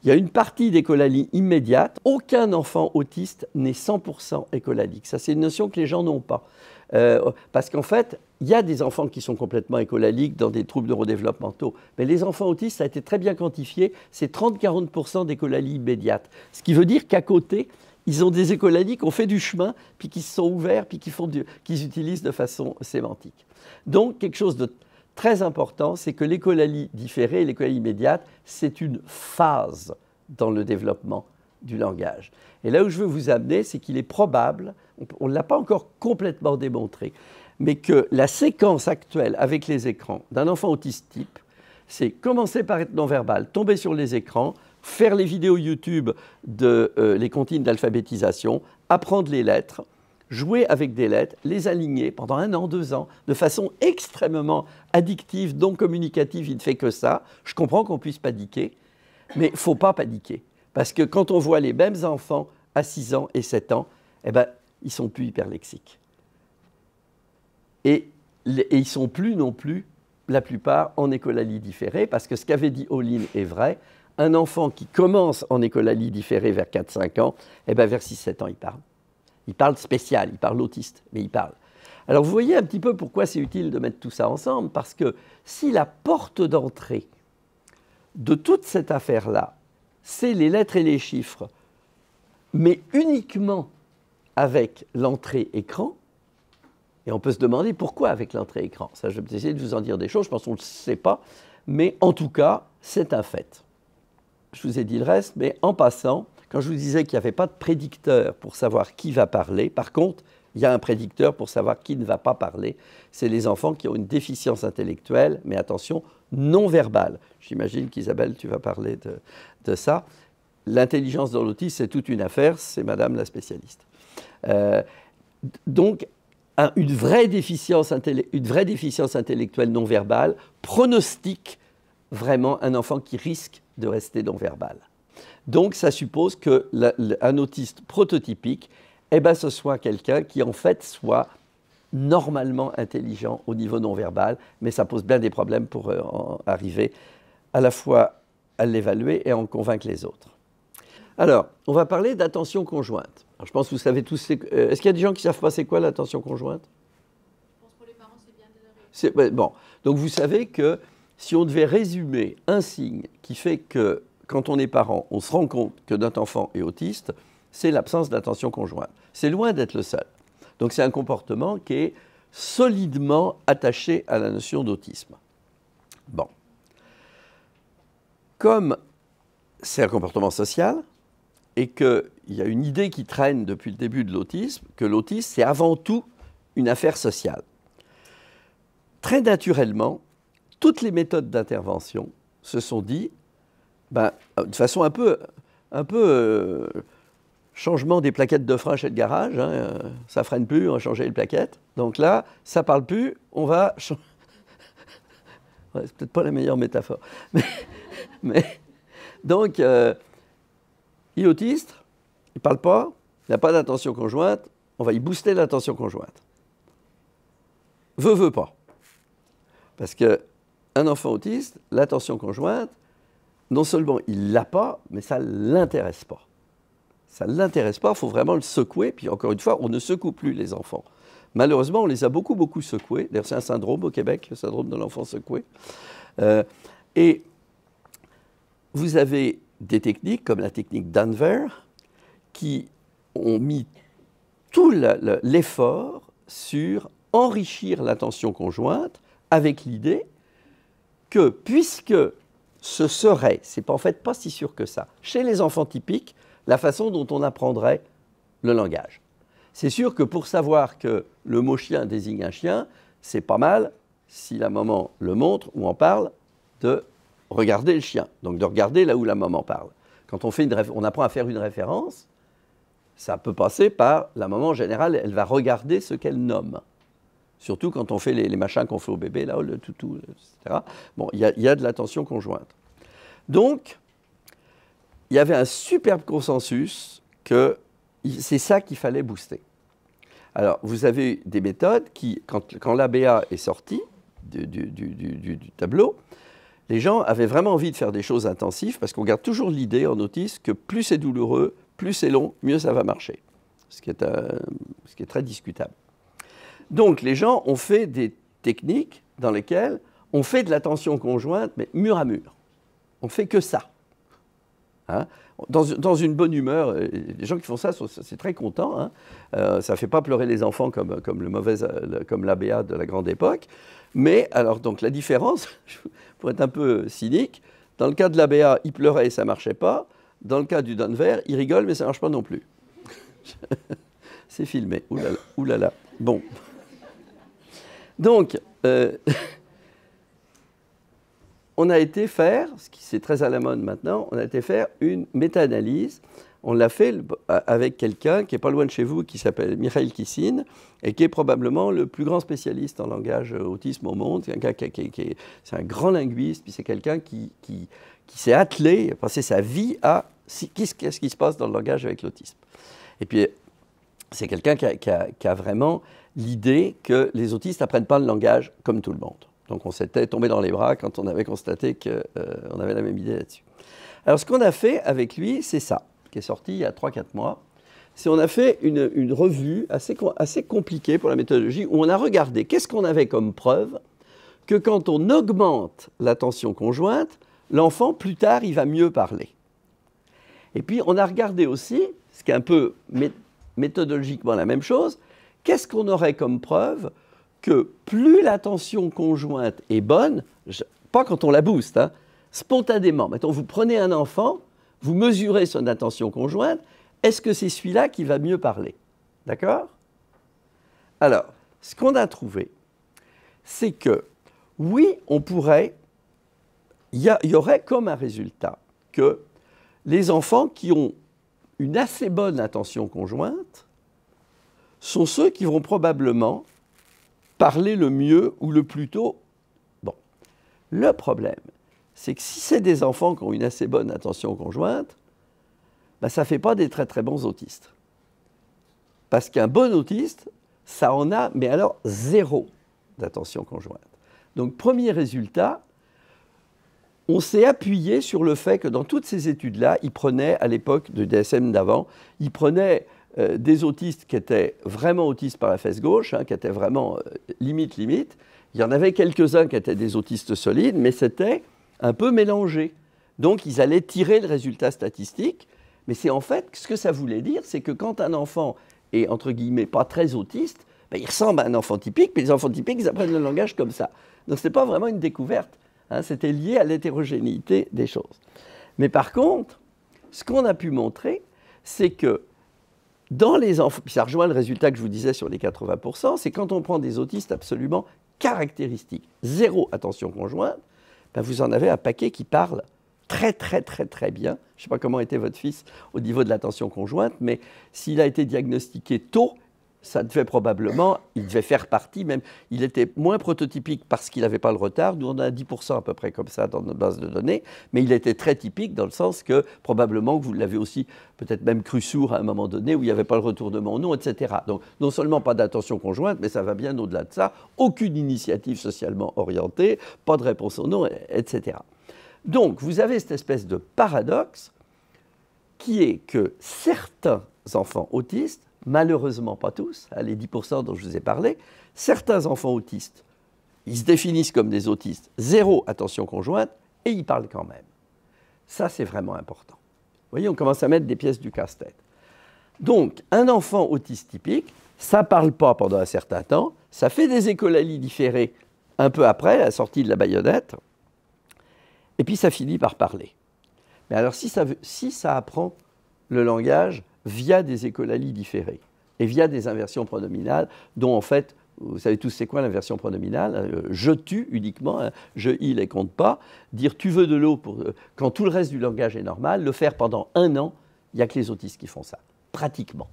il y a une partie d'écolalie immédiate. Aucun enfant autiste n'est 100% écolalique. Ça, c'est une notion que les gens n'ont pas. Euh, parce qu'en fait, il y a des enfants qui sont complètement écolaliques dans des troubles neurodéveloppementaux. Mais les enfants autistes, ça a été très bien quantifié, c'est 30-40% d'écolalie immédiate. Ce qui veut dire qu'à côté, ils ont des écolalies qui ont fait du chemin, puis qui se sont ouverts, puis qui qu'ils utilisent de façon sémantique. Donc, quelque chose de très important, c'est que l'écolalie différée et l'écolalie immédiate, c'est une phase dans le développement du langage. Et là où je veux vous amener, c'est qu'il est probable, on ne l'a pas encore complètement démontré, mais que la séquence actuelle avec les écrans d'un enfant autiste type, c'est commencer par être non-verbal, tomber sur les écrans, faire les vidéos YouTube de euh, les comptines d'alphabétisation, apprendre les lettres, jouer avec des lettres, les aligner pendant un an, deux ans, de façon extrêmement addictive, non communicative, il ne fait que ça. Je comprends qu'on puisse paniquer, mais il ne faut pas paniquer. Parce que quand on voit les mêmes enfants à 6 ans et 7 ans, eh ne ben, ils sont plus hyperlexiques. Et, et ils sont plus non plus, la plupart, en écolalie différée, parce que ce qu'avait dit Olin est vrai. Un enfant qui commence en écolalie différée vers 4-5 ans, eh ben, vers 6-7 ans, il parle. Il parle spécial, il parle autiste, mais il parle. Alors vous voyez un petit peu pourquoi c'est utile de mettre tout ça ensemble, parce que si la porte d'entrée de toute cette affaire-là, c'est les lettres et les chiffres, mais uniquement avec l'entrée écran, et on peut se demander pourquoi avec l'entrée écran. Ça, je vais essayer de vous en dire des choses, je pense qu'on ne le sait pas, mais en tout cas, c'est un fait. Je vous ai dit le reste, mais en passant, quand je vous disais qu'il n'y avait pas de prédicteur pour savoir qui va parler, par contre, il y a un prédicteur pour savoir qui ne va pas parler. C'est les enfants qui ont une déficience intellectuelle, mais attention, non verbale. J'imagine qu'Isabelle, tu vas parler de, ça. L'intelligence dans l'autisme, c'est toute une affaire, c'est madame la spécialiste. Euh, donc, une, une vraie déficience intellectuelle non verbale pronostique vraiment un enfant qui risque de rester non verbal. Donc ça suppose que un autiste prototypique, eh ben, ce soit quelqu'un qui en fait soit normalement intelligent au niveau non verbal, mais ça pose bien des problèmes pour euh, arriver à la fois à l'évaluer et en convaincre les autres. Alors, on va parler d'attention conjointe. je pense que vous savez tous. Euh, est-ce qu'il y a des gens qui ne savent pas c'est quoi l'attention conjointe Je pense pour les parents, c'est bien de Bon, donc vous savez que si on devait résumer un signe qui fait que quand on est parent, on se rend compte que notre enfant est autiste, c'est l'absence d'attention conjointe. C'est loin d'être le seul. Donc c'est un comportement qui est solidement attaché à la notion d'autisme. Bon. Comme c'est un comportement social et qu'il y a une idée qui traîne depuis le début de l'autisme, que l'autisme, c'est avant tout une affaire sociale. Très naturellement, toutes les méthodes d'intervention se sont dit bah, euh, de façon un peu, un peu euh, changement des plaquettes de frein chez le garage. Hein, euh, ça freine plus, on a changer les plaquettes. Donc là, ça parle plus, on va. ouais, c'est peut-être pas la meilleure métaphore. Mais, donc, il est autiste, il parle pas, il n'a pas d'attention conjointe, on va y booster l'attention conjointe. Veut, veut pas. Parce que un enfant autiste, l'attention conjointe, non seulement il l'a pas, mais ça l'intéresse pas. Ça ne l'intéresse pas, il faut vraiment le secouer. Puis encore une fois, on ne secoue plus les enfants. Malheureusement, on les a beaucoup, beaucoup secoués. D'ailleurs, c'est un syndrome au Québec, le syndrome de l'enfant secoué. Euh, et vous avez des techniques comme la technique Danver qui ont mis tout l'effort sur enrichir l'attention conjointe avec l'idée que puisque ce serait, c'est en fait pas si sûr que ça, chez les enfants typiques, la façon dont on apprendrait le langage. C'est sûr que pour savoir que le mot chien désigne un chien, c'est pas mal si la maman le montre ou en parle de regarder le chien, donc de regarder là où la maman parle. Quand on, on apprend à faire une référence, ça peut passer par la maman en général, elle va regarder ce qu'elle nomme. Surtout quand on fait les, machins qu'on fait au bébé, là, le toutou, etc. Bon, il y, a de l'attention conjointe. Donc, il y avait un superbe consensus que c'est ça qu'il fallait booster. Alors, vous avez des méthodes qui, quand, quand l'ABA est sortie du, tableau, les gens avaient vraiment envie de faire des choses intensives parce qu'on garde toujours l'idée en autisme que plus c'est douloureux, plus c'est long, mieux ça va marcher. Ce qui est, euh, ce qui est très discutable. Donc les gens ont fait des techniques dans lesquelles on fait de l'attention conjointe, mais mur à mur. On fait que ça. Hein. Dans, une bonne humeur, euh, les gens qui font ça, c'est très content. Hein. Euh, ça ne fait pas pleurer les enfants comme, le euh, comme l'ABA de la grande époque. Mais alors, donc la différence, pour être un peu cynique, dans le cas de l'ABA, il pleurait et ça ne marchait pas. Dans le cas du danver il rigole mais ça ne marche pas non plus. c'est filmé. là Oulala. Bon. Donc, euh, on a été faire, ce qui c'est très à la mode maintenant, on a été faire une méta-analyse. On l'a fait avec quelqu'un qui est pas loin de chez vous, qui s'appelle Michael Kissin, et qui est probablement le plus grand spécialiste en langage euh, autisme au monde. C'est un, grand linguiste, puis c'est quelqu'un qui, s'est attelé, a passé sa vie à qu'est-ce qui se passe dans le langage avec l'autisme. Et puis c'est quelqu'un qui, a, vraiment l'idée que les autistes n'apprennent pas le langage comme tout le monde. Donc on s'était tombé dans les bras quand on avait constaté qu'on euh, avait la même idée là-dessus. Alors ce qu'on a fait avec lui, c'est ça, qui est sorti il y a 3-4 mois. C'est on a fait une, revue assez, assez compliquée pour la méthodologie où on a regardé qu'est-ce qu'on avait comme preuve que quand on augmente l'attention conjointe, l'enfant plus tard il va mieux parler. Et puis on a regardé aussi, ce qui est un peu méthodologiquement la même chose, qu'est-ce qu'on aurait comme preuve que plus l'attention conjointe est bonne, pas quand on la booste, hein, spontanément, mettons, vous prenez un enfant, vous mesurez son attention conjointe, est-ce que c'est celui-là qui va mieux parler D'accord Alors, ce qu'on a trouvé, c'est que oui, on pourrait, il y, aurait comme un résultat que les enfants qui ont une assez bonne attention conjointe sont ceux qui vont probablement parler le mieux ou le plus tôt. Bon, le problème, c'est que si c'est des enfants qui ont une assez bonne attention conjointe, ben, ça ne fait pas des très très bons autistes. Parce qu'un bon autiste, ça en a, mais alors zéro d'attention conjointe. Donc premier résultat, on s'est appuyé sur le fait que dans toutes ces études-là, ils prenaient, à l'époque du DSM d'avant, ils prenaient euh, des autistes qui étaient vraiment autistes par la fesse gauche, hein, qui étaient vraiment euh, limite, limite. Il y en avait quelques-uns qui étaient des autistes solides, mais c'était un peu mélangé. Donc ils allaient tirer le résultat statistique, mais c'est en fait ce que ça voulait dire, c'est que quand un enfant est entre guillemets pas très autiste, ben, il ressemble à un enfant typique, mais les enfants typiques ils apprennent le langage comme ça. Donc ce n'est pas vraiment une découverte. Hein, c'était lié à l'hétérogénéité des choses. Mais par contre, ce qu'on a pu montrer, c'est que dans les enfants, ça rejoint le résultat que je vous disais sur les 80%, c'est quand on prend des autistes absolument caractéristiques, zéro attention conjointe, ben vous en avez un paquet qui parle très très très très bien. Je ne sais pas comment était votre fils au niveau de l'attention conjointe, mais s'il a été diagnostiqué tôt, ça devait probablement, il devait faire partie même, il était moins prototypique parce qu'il n'avait pas le retard, nous on a 10% à peu près comme ça dans nos bases de données, mais il était très typique dans le sens que probablement que vous l'avez aussi peut-être même cru sourd à un moment donné où il n'y avait pas le retour de mon nom, etc. Donc non seulement pas d'attention conjointe, mais ça va bien au-delà de ça, aucune initiative socialement orientée, pas de réponse au nom, etc. Donc vous avez cette espèce de paradoxe qui est que certains enfants autistes malheureusement pas tous, hein, les 10% dont je vous ai parlé, certains enfants autistes, ils se définissent comme des autistes, zéro attention conjointe, et ils parlent quand même. Ça, c'est vraiment important. Vous voyez, on commence à mettre des pièces du casse-tête. Donc, un enfant autiste typique, ça ne parle pas pendant un certain temps, ça fait des écolalies différées un peu après la sortie de la baïonnette, et puis ça finit par parler. Mais alors, si ça, si ça apprend le langage via des écolalies différées et via des inversions pronominales dont en fait vous savez tous c'est quoi l'inversion pronominale hein, euh, Je tue uniquement, hein, je il les compte pas. Dire tu veux de l'eau pour, euh, quand tout le reste du langage est normal, le faire pendant un an, il n'y a que les autistes qui font ça, pratiquement.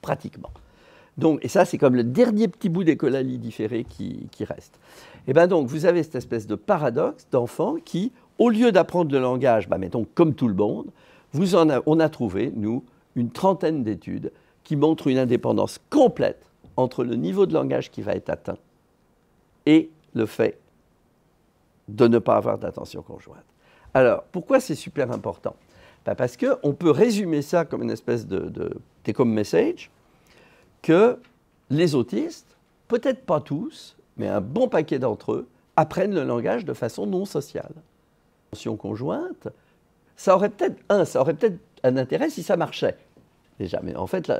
Pratiquement. Donc, et ça, c'est comme le dernier petit bout d'écolalie différée qui, qui reste. Et eh bien donc, vous avez cette espèce de paradoxe d'enfants qui, au lieu d'apprendre le langage, ben mettons comme tout le monde, vous en on a trouvé, nous, une trentaine d'études qui montrent une indépendance complète entre le niveau de langage qui va être atteint et le fait de ne pas avoir d'attention conjointe. Alors, pourquoi c'est super important ben, Parce qu'on peut résumer ça comme une espèce de, de take message que les autistes, peut-être pas tous, mais un bon paquet d'entre eux, apprennent le langage de façon non sociale. Attention conjointe, ça aurait peut-être, un, ça aurait peut-être un intérêt si ça marchait. Déjà. Mais en fait,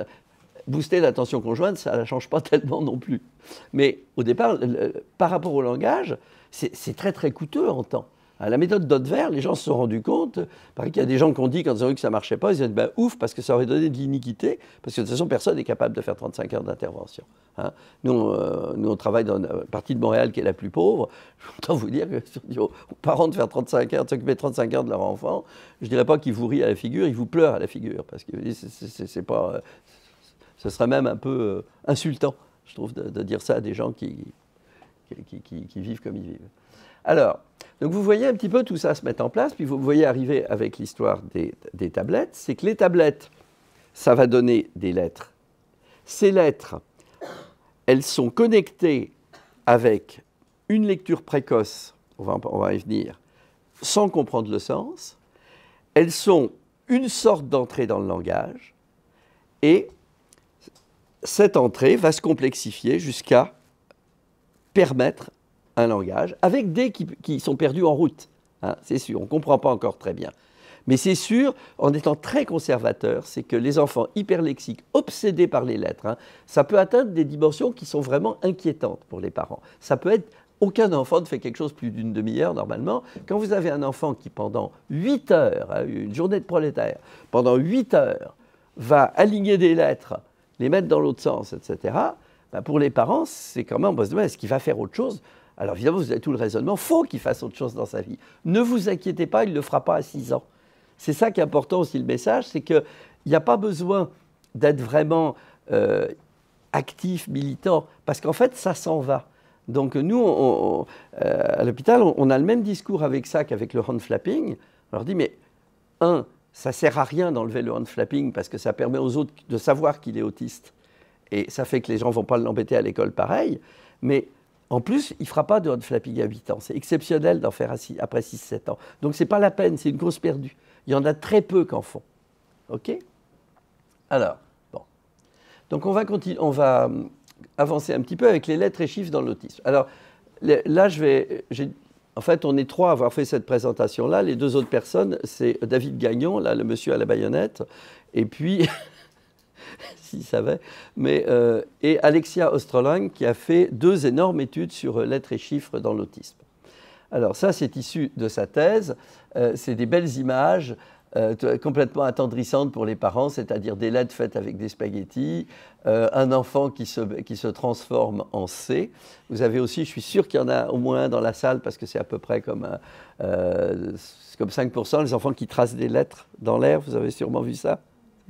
booster l'attention conjointe, ça ne change pas tellement non plus. Mais au départ, par rapport au langage, c'est très très coûteux en temps la méthode Vert, les gens se sont rendus compte, euh, parce qu'il y a des gens qui ont dit, quand ils ont vu que ça ne marchait pas, ils ont dit ben, ouf, parce que ça aurait donné de l'iniquité, parce que de toute façon, personne n'est capable de faire 35 heures d'intervention. Hein. Nous, on, euh, nous, travaille dans la euh, partie de Montréal qui est la plus pauvre. J'entends vous dire que si on dit aux parents de faire 35 heures, de s'occuper 35 heures de leur enfant, je ne dirais pas qu'ils vous rient à la figure, ils vous pleurent à la figure, parce que c'est pas. ce serait même un peu insultant, je trouve, de, dire ça à des gens qui, qui, qui, qui vivent comme ils vivent. Alors. Donc vous voyez un petit peu tout ça se mettre en place, puis vous voyez arriver avec l'histoire des, tablettes, c'est que les tablettes, ça va donner des lettres. Ces lettres, elles sont connectées avec une lecture précoce, on va y venir, sans comprendre le sens. Elles sont une sorte d'entrée dans le langage, et cette entrée va se complexifier jusqu'à permettre un langage, avec des qui, sont perdus en route. Hein, c'est sûr, on ne comprend pas encore très bien. Mais c'est sûr, en étant très conservateur, c'est que les enfants hyperlexiques, obsédés par les lettres, hein, ça peut atteindre des dimensions qui sont vraiment inquiétantes pour les parents. Ça peut être aucun enfant ne fait quelque chose plus d'une demi-heure normalement. Quand vous avez un enfant qui pendant 8 heures, eu hein, une journée de prolétaire, pendant 8 heures va aligner des lettres, les mettre dans l'autre sens, etc., ben, pour les parents, c'est quand même, on est-ce qu'il va faire autre chose alors évidemment, vous avez tout le raisonnement, faut qu'il fasse autre chose dans sa vie. Ne vous inquiétez pas, il ne le fera pas à 6 ans. C'est ça qui est important aussi le message, c'est qu'il n'y a pas besoin d'être vraiment euh, actif, militant, parce qu'en fait, ça s'en va. Donc nous, euh, à l'hôpital, on, a le même discours avec ça qu'avec le hand flapping. On leur dit, mais un, ça sert à rien d'enlever le hand flapping parce que ça permet aux autres de savoir qu'il est autiste. Et ça fait que les gens ne vont pas l'embêter à l'école pareil. Mais en plus, il ne fera pas de hot flapping à 8 ans. C'est exceptionnel d'en faire après 6-7 ans. Donc, ce n'est pas la peine, c'est une grosse perdue. Il y en a très peu qu'en font. OK Alors, bon. Donc, on va, on va hum, avancer un petit peu avec les lettres et chiffres dans l'autisme. Alors, là, je vais. En fait, on est trois à avoir fait cette présentation-là. Les deux autres personnes, c'est David Gagnon, là, le monsieur à la baïonnette, et puis s'il savait. Mais, euh, et Alexia Ostroling, qui a fait deux énormes études sur euh, lettres et chiffres dans l'autisme. Alors ça, c'est issu de sa thèse. Euh, c'est des belles images. complètement attendrissantes pour les parents, c'est-à-dire des lettres faites avec des spaghettis, un enfant qui se, qui se, transforme en C. Vous avez aussi, je suis sûr qu'il y en a au moins un dans la salle, parce que c'est à peu près comme, euh, comme 5%, les enfants qui tracent des lettres dans l'air, vous avez sûrement vu ça.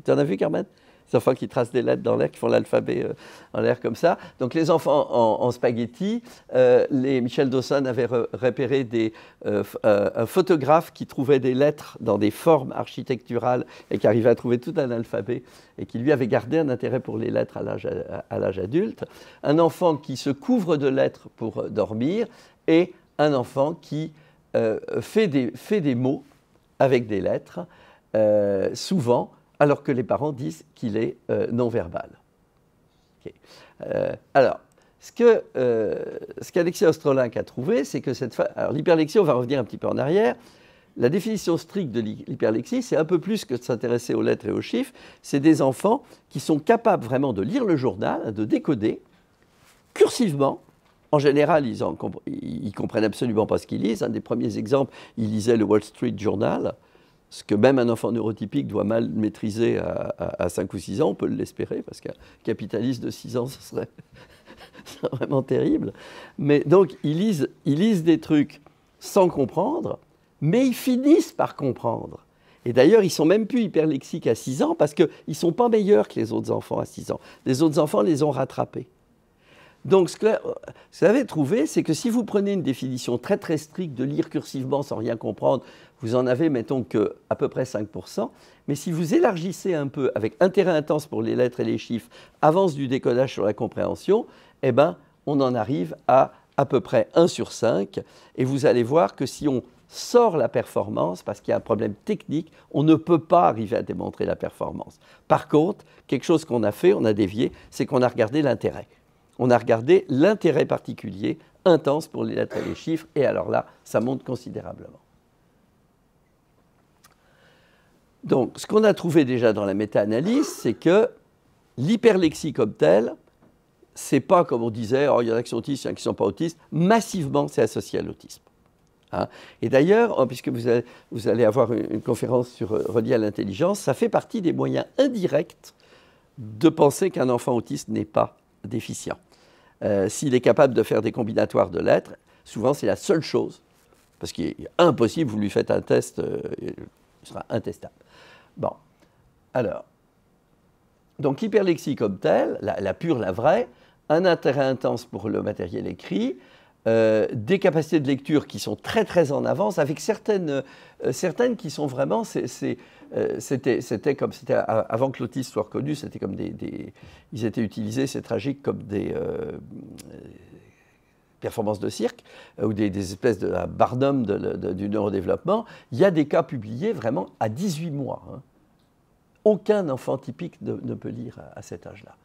Tu en as vu, Carmen les enfants qui tracent des lettres dans l'air, qui font l'alphabet euh, en l'air comme ça. Donc les enfants en, spaghetti, euh, les, Michel Dawson avait repéré des, euh, un photographe qui trouvait des lettres dans des formes architecturales et qui arrivait à trouver tout un alphabet et qui lui avait gardé un intérêt pour les lettres à l'âge adulte. Un enfant qui se couvre de lettres pour dormir et un enfant qui fait fait, des, mots avec des lettres, souvent alors que les parents disent qu'il est euh, non-verbal. Euh, alors, ce que euh, ce qu'Alexis a trouvé, c'est que cette alors l'hyperlexie, on va revenir un petit peu en arrière. La définition stricte de l'hyperlexie, c'est un peu plus que de s'intéresser aux lettres et aux chiffres. C'est des enfants qui sont capables vraiment de lire le journal, hein, de décoder cursivement. En général, ils ne comprennent absolument pas ce qu'ils lisent. Un des premiers exemples, ils lisaient le Wall Street Journal ce que même un enfant neurotypique doit mal maîtriser à, 5 ou 6 ans, on peut l'espérer, parce qu'un capitaliste de 6 ans, ce serait, vraiment terrible. Mais donc, ils lisent, des trucs sans comprendre, mais ils finissent par comprendre. Et d'ailleurs, ils sont même plus hyperlexiques à 6 ans parce qu'ils ne sont pas meilleurs que les autres enfants à 6 ans. Les autres enfants les ont rattrapés. Donc, ce que vous avez trouvé, c'est que si vous prenez une définition très très stricte de lire cursivement sans rien comprendre, vous en avez, mettons, que à peu près 5%. Mais si vous élargissez un peu avec intérêt intense pour les lettres et les chiffres, avance du décodage sur la compréhension, eh bien, on en arrive à à peu près 1 sur 5. Et vous allez voir que si on sort la performance, parce qu'il y a un problème technique, on ne peut pas arriver à démontrer la performance. Par contre, quelque chose qu'on a fait, on a dévié, c'est qu'on a regardé l'intérêt on a regardé l'intérêt particulier intense pour les lettres et les chiffres, et alors là, ça monte considérablement. Donc, ce qu'on a trouvé déjà dans la méta-analyse, c'est que l'hyperlexie comme telle, c'est pas comme on disait, oh, il y en a qui sont autistes, il y en a qui ne sont pas autistes, massivement c'est associé à l'autisme. Hein. Et d'ailleurs, oh, puisque vous allez, vous allez, avoir une, conférence sur, relié euh, reliée à l'intelligence, ça fait partie des moyens indirects de penser qu'un enfant autiste n'est pas déficient. Euh, s'il est capable de faire des combinatoires de lettres, souvent c'est la seule chose, parce qu'il est impossible, vous lui faites un test, il euh, sera intestable. Bon, alors, donc hyperlexie comme telle, la, pure, la vraie, un intérêt intense pour le matériel écrit, euh, des capacités de lecture qui sont très très en avance, avec certaines, certaines qui sont vraiment, c'est euh, c'était comme c'était avant que l'autisme soit reconnu, c'était comme des, ils étaient utilisés, c'est tragique, comme des euh, euh, performances de cirque ou des, espèces de barnum du neurodéveloppement. Il y a des cas publiés vraiment à 18 mois. Hein. Aucun enfant typique ne, peut lire à, cet âge-là.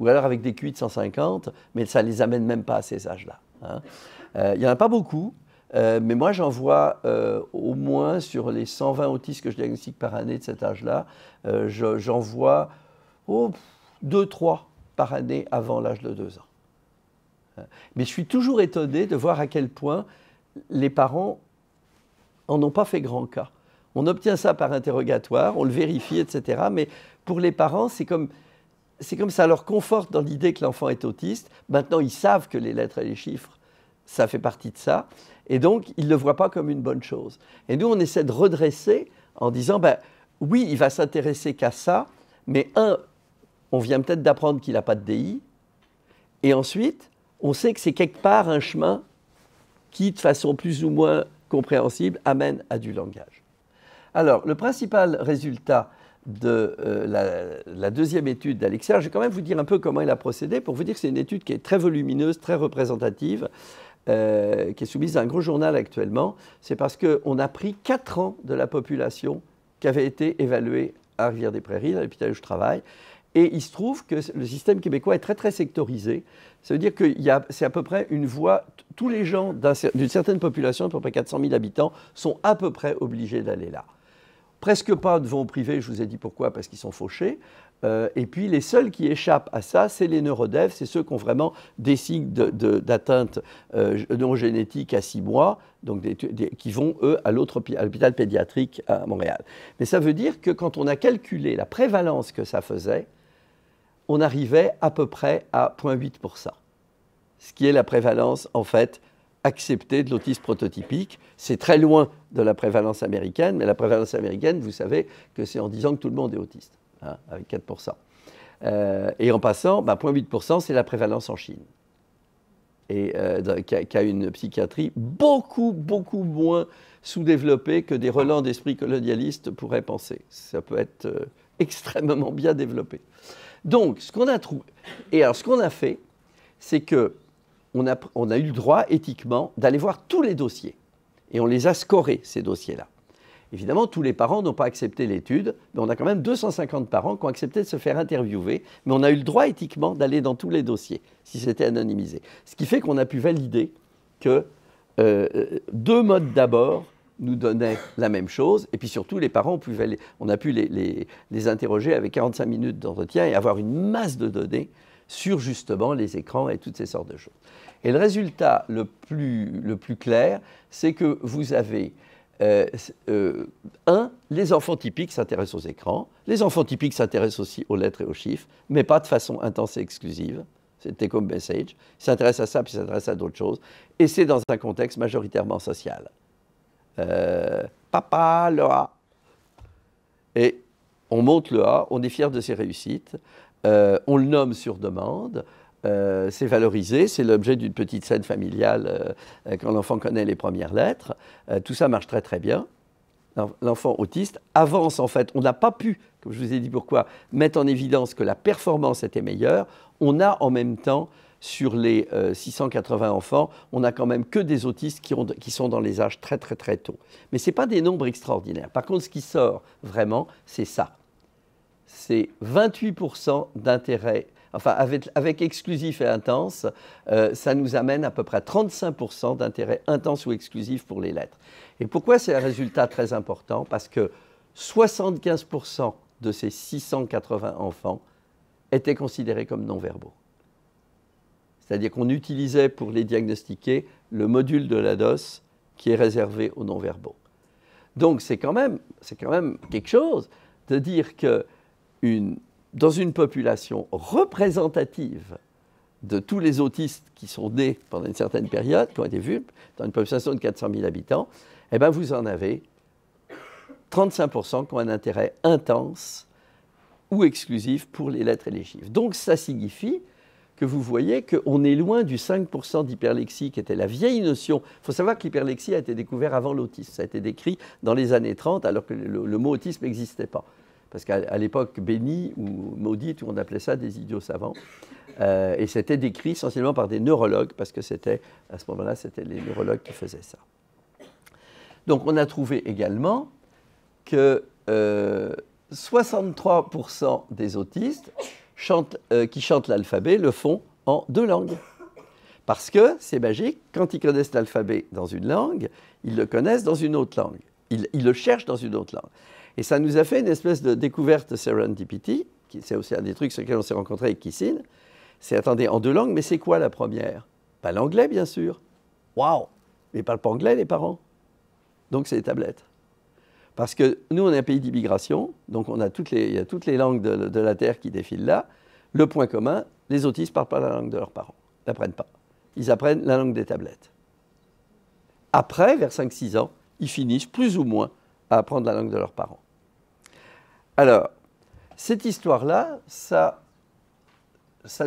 Ou alors avec des QI de 150, mais ça ne les amène même pas à ces âges-là. Hein. il n'y en a pas beaucoup, euh, mais moi, j'en vois euh, au moins sur les 120 autistes que je diagnostique par année de cet âge-là, euh, j'en vois 2-3 par année avant l'âge de 2 ans. Mais je suis toujours étonné de voir à quel point les parents en ont pas fait grand cas. On obtient ça par interrogatoire, on le vérifie, etc. Mais pour les parents, c'est comme c'est comme ça leur conforte dans l'idée que l'enfant est autiste. Maintenant, ils savent que les lettres et les chiffres, ça fait partie de ça. Et donc, il ne le voit pas comme une bonne chose. Et nous, on essaie de redresser en disant, ben, oui, il va s'intéresser qu'à ça, mais un, on vient peut-être d'apprendre qu'il n'a pas de DI, et ensuite, on sait que c'est quelque part un chemin qui, de façon plus ou moins compréhensible, amène à du langage. Alors, le principal résultat de euh, la, deuxième étude d'Alexia, je vais quand même vous dire un peu comment il a procédé pour vous dire que c'est une étude qui est très volumineuse, très représentative. Euh, qui est soumise à un gros journal actuellement, c'est parce qu'on a pris 4 ans de la population qui avait été évaluée à Rivière-des-Prairies, dans l'hôpital où je travaille. Et il se trouve que le système québécois est très, très sectorisé. Ça veut dire que c'est à peu près une voie, tous les gens d'une certaine population, à peu près 400 000 habitants, sont à peu près obligés d'aller là presque pas de au privé, je vous ai dit pourquoi, parce qu'ils sont fauchés. Euh, et puis les seuls qui échappent à ça, c'est les neurodèves, c'est ceux qui ont vraiment des signes d'atteinte neurogénétique à 6 mois, donc qui vont, eux, à l'hôpital pédiatrique à Montréal. Mais ça veut dire que quand on a calculé la prévalence que ça faisait, on arrivait à peu près à 0,8%, ce qui est la prévalence, en fait, acceptée de l'autisme prototypique. C'est très loin de la prévalence américaine, mais la prévalence américaine, vous savez que c'est en disant que tout le monde est autiste. Hein, avec 4%. Euh, et en passant, 0,8%, bah, c'est la prévalence en Chine, et euh, qui, a, une psychiatrie beaucoup, beaucoup moins sous-développée que des relents d'esprit colonialiste pourraient penser. Ça peut être euh, extrêmement bien développé. Donc, ce qu'on a trouvé, et alors ce qu'on a fait, c'est que on a, on a eu le droit éthiquement d'aller voir tous les dossiers, et on les a scorés, ces dossiers-là. Évidemment, tous les parents n'ont pas accepté l'étude, mais on a quand même 250 parents qui ont accepté de se faire interviewer, mais on a eu le droit éthiquement d'aller dans tous les dossiers, si c'était anonymisé. Ce qui fait qu'on a pu valider que euh, deux modes d'abord nous donnaient la même chose, et puis surtout les parents, ont on a pu les, interroger avec 45 minutes d'entretien et avoir une masse de données sur justement les écrans et toutes ces sortes de choses. Et le résultat le plus clair, c'est que vous avez euh, euh, un, les enfants typiques s'intéressent aux écrans, les enfants typiques s'intéressent aussi aux lettres et aux chiffres, mais pas de façon intense et exclusive. C'était comme message. Ils s'intéressent à ça, puis ils s'intéressent à d'autres choses. Et c'est dans un contexte majoritairement social. Euh, papa, le A. Et on monte le A, on est fier de ses réussites, on le nomme sur demande, euh, c'est valorisé, c'est l'objet d'une petite scène familiale euh, euh, quand l'enfant connaît les premières lettres. tout ça marche très très bien. L'enfant autiste avance en fait. On n'a pas pu, comme je vous ai dit pourquoi, mettre en évidence que la performance était meilleure. On a en même temps, sur les 680 enfants, on a quand même que des autistes qui, qui, sont dans les âges très très très tôt. Mais ce n'est pas des nombres extraordinaires. Par contre, ce qui sort vraiment, c'est ça. C'est 28% d'intérêt enfin avec, exclusif et intense, euh, ça nous amène à peu près à 35% d'intérêt intense ou exclusif pour les lettres. Et pourquoi c'est un résultat très important Parce que 75% de ces 680 enfants étaient considérés comme non-verbaux. C'est-à-dire qu'on utilisait pour les diagnostiquer le module de la DOS qui est réservé aux non-verbaux. Donc c'est quand, même, quand même quelque chose de dire qu'une dans une population représentative de tous les autistes qui sont nés pendant une certaine période, qui ont été vus, dans une population de 400 000 habitants, eh ben, vous en avez 35% qui ont un intérêt intense ou exclusif pour les lettres et les chiffres. Donc ça signifie que vous voyez qu'on est loin du 5% d'hyperlexie qui était la vieille notion. Il faut savoir que l'hyperlexie a été découvert avant l'autisme. Ça a été décrit dans les années 30 alors que le mot autisme n'existait pas. Parce qu'à l'époque bénie ou maudite, on appelait ça des idiots savants. Euh, et c'était décrit essentiellement par des neurologues, parce que c'était, à ce moment-là, c'était les neurologues qui faisaient ça. Donc on a trouvé également que 63% euh, des autistes euh, qui chantent l'alphabet le font en deux langues. Parce que, c'est magique, quand ils connaissent l'alphabet dans une langue, ils le connaissent dans une autre langue. ils le cherchent dans une autre langue. Et ça nous a fait une espèce de découverte de serendipity, qui c'est aussi un des trucs sur lesquels on s'est rencontré avec Kissine. C'est attendez, en deux langues, mais c'est quoi la première Pas L'anglais, bien sûr. Waouh Mais ils parlent pas anglais, les parents. Donc c'est les tablettes. Parce que nous, on est un pays d'immigration, donc on a toutes les, il y a toutes les langues de, la Terre qui défilent là. Le point commun, les autistes ne parlent pas la langue de leurs parents, n'apprennent pas. Ils apprennent la langue des tablettes. Après, vers 5-6 ans, ils finissent plus ou moins à apprendre la langue de leurs parents. Alors, cette histoire-là, ça,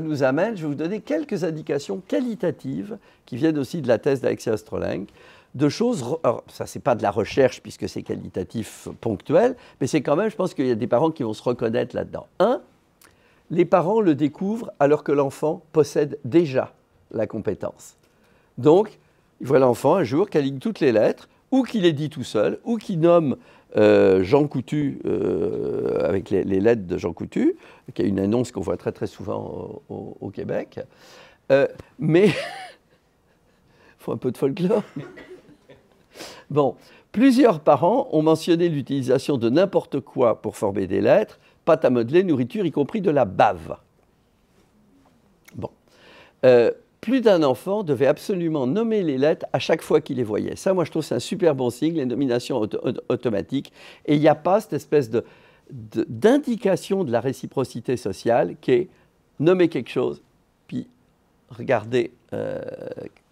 nous amène, je vais vous donner quelques indications qualitatives qui viennent aussi de la thèse d'Alexia Strolenk, de choses, alors ça c'est pas de la recherche puisque c'est qualitatif ponctuel, mais c'est quand même, je pense qu'il y a des parents qui vont se reconnaître là-dedans. Un, les parents le découvrent alors que l'enfant possède déjà la compétence. Donc, il voit l'enfant un jour qui toutes les lettres, ou qu'il les dit tout seul, ou qu'il nomme euh, Jean Coutu, euh, avec les, lettres de Jean Coutu, qui est une annonce qu'on voit très très souvent au, Québec. Euh, mais, il faut un peu de folklore. bon, plusieurs parents ont mentionné l'utilisation de n'importe quoi pour former des lettres, pâte à modeler, nourriture, y compris de la bave. Bon plus d'un enfant devait absolument nommer les lettres à chaque fois qu'il les voyait. Ça, moi, je trouve c'est un super bon signe, les nominations automatiques. Et il n'y a pas cette espèce d'indication de, la réciprocité sociale qui est nommer quelque chose, puis regarder euh,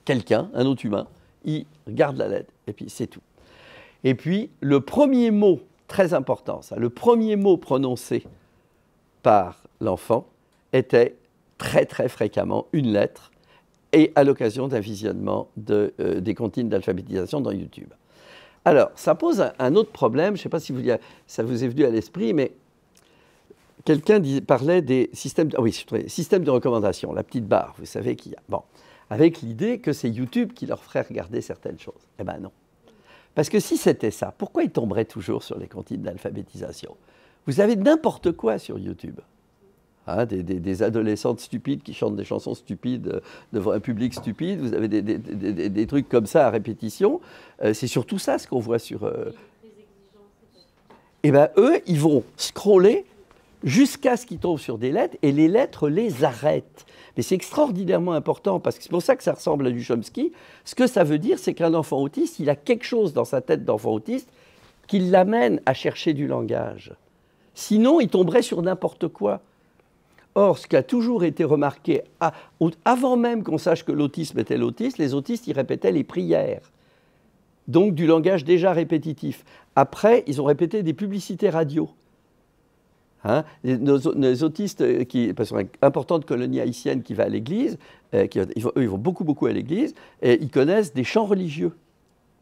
quelqu'un, un autre humain, il regarde la lettre, et puis c'est tout. Et puis, le premier mot, très important, ça, le premier mot prononcé par l'enfant était très très fréquemment une lettre et à l'occasion d'un visionnement de, euh, des comptines d'alphabétisation dans YouTube. Alors, ça pose un, autre problème, je ne sais pas si vous, ça vous est venu à l'esprit, mais quelqu'un parlait des systèmes de, ah de recommandation, la petite barre, vous savez qu'il y a. Bon, avec l'idée que c'est YouTube qui leur ferait regarder certaines choses. Eh bien non. Parce que si c'était ça, pourquoi ils tomberaient toujours sur les comptines d'alphabétisation Vous avez n'importe quoi sur YouTube. Hein, des, adolescentes stupides qui chantent des chansons stupides euh, devant un public stupide. Vous avez des, trucs comme ça à répétition. Euh, c'est surtout ça ce qu'on voit sur. Et euh, eh bien, eux, ils vont scroller jusqu'à ce qu'ils tombent sur des lettres et les lettres les arrêtent. Mais c'est extraordinairement important parce que c'est pour ça que ça ressemble à du Chomsky. Ce que ça veut dire, c'est qu'un enfant autiste, il a quelque chose dans sa tête d'enfant autiste qui l'amène à chercher du langage. Sinon, il tomberait sur n'importe quoi. Or, ce qui a toujours été remarqué, avant même qu'on sache que l'autisme était l'autiste, les autistes y répétaient les prières. Donc du langage déjà répétitif. Après, ils ont répété des publicités radio. Hein nos, autistes, euh, qui, parce une importante colonie haïtienne qui va à l'église, euh, ils, ils vont beaucoup, beaucoup à l'église, et ils connaissent des chants religieux.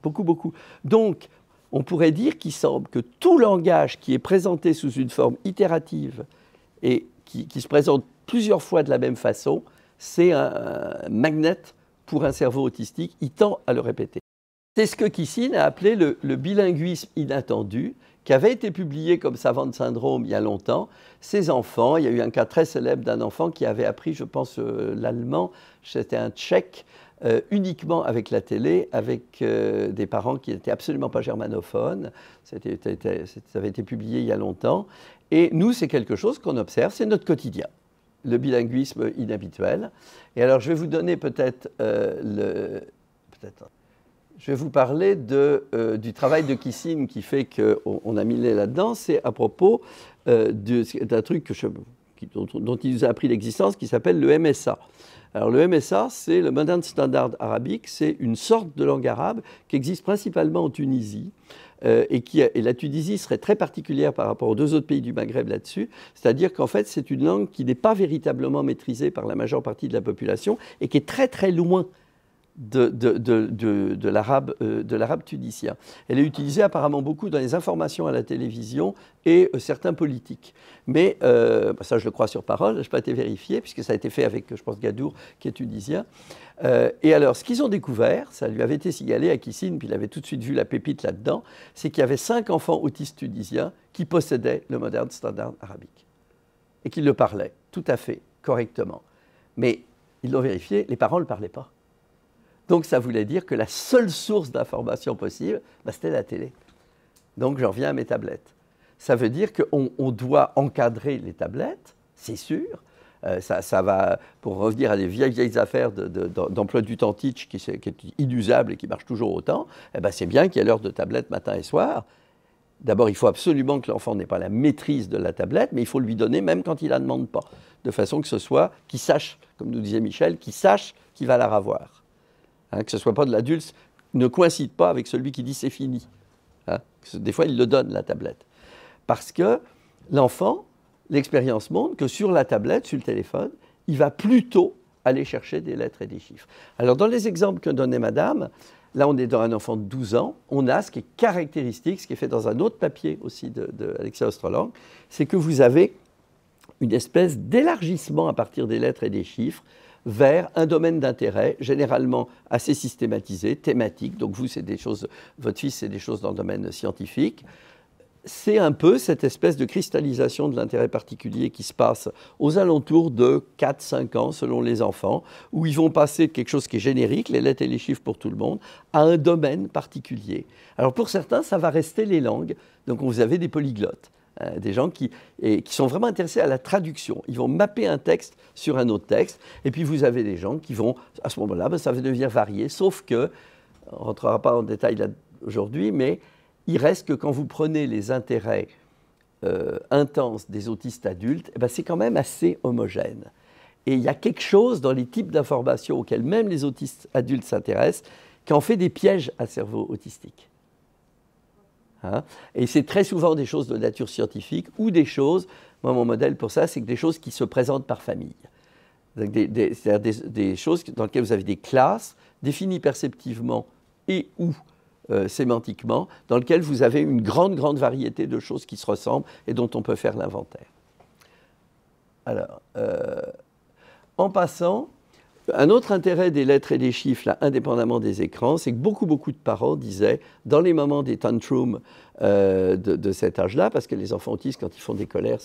Beaucoup, beaucoup. Donc, on pourrait dire qu'il semble que tout langage qui est présenté sous une forme itérative et qui, se présente plusieurs fois de la même façon, c'est un, magnète pour un cerveau autistique. Il tend à le répéter. C'est ce que Kissine a appelé le, bilinguisme inattendu, qui avait été publié comme savant de syndrome il y a longtemps. Ses enfants, il y a eu un cas très célèbre d'un enfant qui avait appris, je pense, euh, l'allemand, c'était un tchèque, euh, uniquement avec la télé, avec euh, des parents qui n'étaient absolument pas germanophones. ça avait été publié il y a longtemps. Et nous, c'est quelque chose qu'on observe, c'est notre quotidien, le bilinguisme inhabituel. Et alors, je vais vous donner peut-être euh, le... je vais vous parler de, euh, du travail de Kissing qui fait qu'on on a mis les là-dedans. C'est à propos euh, d'un truc dont, dont, il nous a appris l'existence qui s'appelle le MSA. Alors le MSA, c'est le Modern Standard arabique, c'est une sorte de langue arabe qui existe principalement en Tunisie. Euh, et, qui, et la Tunisie serait très particulière par rapport aux deux autres pays du Maghreb là-dessus, c'est-à-dire qu'en fait c'est une langue qui n'est pas véritablement maîtrisée par la majeure partie de la population et qui est très très loin de, de, euh, de, l'arabe tunisien. Elle est utilisée apparemment beaucoup dans les informations à la télévision et euh, certains politiques. Mais euh, bah, ça, je le crois sur parole, je n'ai pas été vérifié, puisque ça a été fait avec, je pense, Gadour, qui est tunisien. et alors, ce qu'ils ont découvert, ça lui avait été signalé à Kissine, puis il avait tout de suite vu la pépite là-dedans, c'est qu'il y avait cinq enfants autistes tunisiens qui possédaient le moderne standard arabique et qu'ils le parlaient tout à fait correctement. Mais ils l'ont vérifié, les parents ne le parlaient pas. Donc ça voulait dire que la seule source d'information possible, bah, c'était la télé. Donc j'en reviens à mes tablettes. Ça veut dire qu'on doit encadrer les tablettes, c'est sûr. Euh, ça, va, pour revenir à des vieilles, affaires d'emploi du temps teach qui, est inusable et qui marche toujours autant, eh ben, c'est bien qu'il y ait l'heure de tablette matin et soir. D'abord, il faut absolument que l'enfant n'ait pas la maîtrise de la tablette, mais il faut lui donner même quand il ne la demande pas, de façon que ce soit, qu'il sache, comme nous disait Michel, qu'il sache qu'il va la ravoir. Hein, que ce ne soit pas de l'adulte, ne coïncide pas avec celui qui dit c'est fini. Hein. Des fois, il le donne, la tablette. Parce que l'enfant, l'expérience montre que sur la tablette, sur le téléphone, il va plutôt aller chercher des lettres et des chiffres. Alors, dans les exemples que donnait Madame, là, on est dans un enfant de 12 ans, on a ce qui est caractéristique, ce qui est fait dans un autre papier aussi d'Alexia de, Alexis Ostrolang, c'est que vous avez une espèce d'élargissement à partir des lettres et des chiffres vers un domaine d'intérêt, généralement assez systématisé, thématique. Donc vous, c'est des choses, votre fils, c'est des choses dans le domaine scientifique. C'est un peu cette espèce de cristallisation de l'intérêt particulier qui se passe aux alentours de 4-5 ans selon les enfants, où ils vont passer de quelque chose qui est générique, les lettres et les chiffres pour tout le monde, à un domaine particulier. Alors pour certains, ça va rester les langues. Donc vous avez des polyglottes. Euh, des gens qui, sont vraiment intéressés à la traduction. Ils vont mapper un texte sur un autre texte, et puis vous avez des gens qui vont, à ce moment-là, ben, ça va devenir varié, sauf que, on ne rentrera pas en détail aujourd'hui, mais il reste que quand vous prenez les intérêts euh, intenses des autistes adultes, eh ben, c'est quand même assez homogène. Et il y a quelque chose dans les types d'informations auxquelles même les autistes adultes s'intéressent qui en fait des pièges à cerveau autistique. Hein. et c'est très souvent des choses de nature scientifique ou des choses, moi mon modèle pour ça, c'est que des choses qui se présentent par famille. C'est-à-dire des, choses dans lesquelles vous avez des classes définies perceptivement et ou euh, sémantiquement, dans lesquelles vous avez une grande, grande variété de choses qui se ressemblent et dont on peut faire l'inventaire. Alors, euh, en passant, un autre intérêt des lettres et des chiffres, indépendamment des écrans, c'est que beaucoup, beaucoup de parents disaient, dans les moments des tantrums euh, de, cet âge-là, parce que les enfants quand ils font des colères,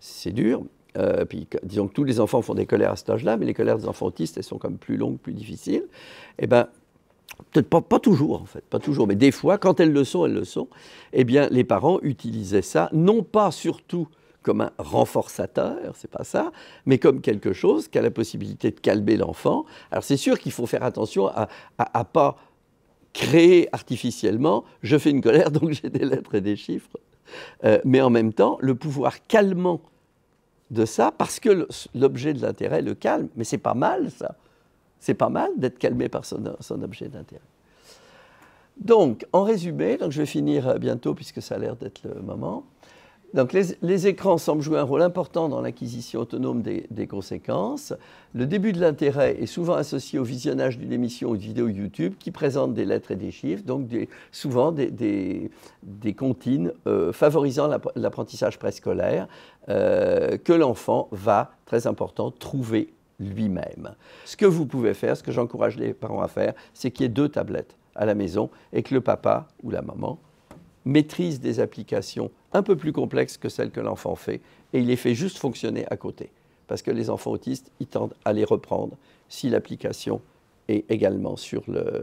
c'est dur. Euh, puis, disons que tous les enfants font des colères à cet âge-là, mais les colères des enfants elles sont comme plus longues, plus difficiles. Et eh ben, peut-être pas, pas, toujours en fait, pas toujours, mais des fois, quand elles le sont, elles le sont, eh bien les parents utilisaient ça, non pas surtout comme un renforçateur, c'est pas ça, mais comme quelque chose qui a la possibilité de calmer l'enfant. Alors c'est sûr qu'il faut faire attention à, ne pas créer artificiellement, je fais une colère, donc j'ai des lettres et des chiffres. Euh, mais en même temps, le pouvoir calmant de ça, parce que l'objet de l'intérêt le calme, mais c'est pas mal ça. C'est pas mal d'être calmé par son, son objet d'intérêt. Donc, en résumé, donc je vais finir euh, bientôt puisque ça a l'air d'être le moment. Donc les, écrans semblent jouer un rôle important dans l'acquisition autonome des, conséquences. Le début de l'intérêt est souvent associé au visionnage d'une émission ou de vidéo YouTube qui présente des lettres et des chiffres, donc souvent des, comptines euh, favorisant l'apprentissage préscolaire euh, que l'enfant va, très important, trouver lui-même. Ce que vous pouvez faire, ce que j'encourage les parents à faire, c'est qu'il y ait deux tablettes à la maison et que le papa ou la maman maîtrise des applications un peu plus complexes que celles que l'enfant fait, et il les fait juste fonctionner à côté. Parce que les enfants autistes, ils tendent à les reprendre si l'application est également sur le,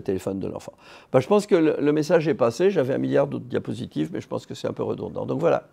téléphone de l'enfant. Bah, je pense que le, message est passé. J'avais un milliard d'autres diapositives, mais je pense que c'est un peu redondant. Donc voilà.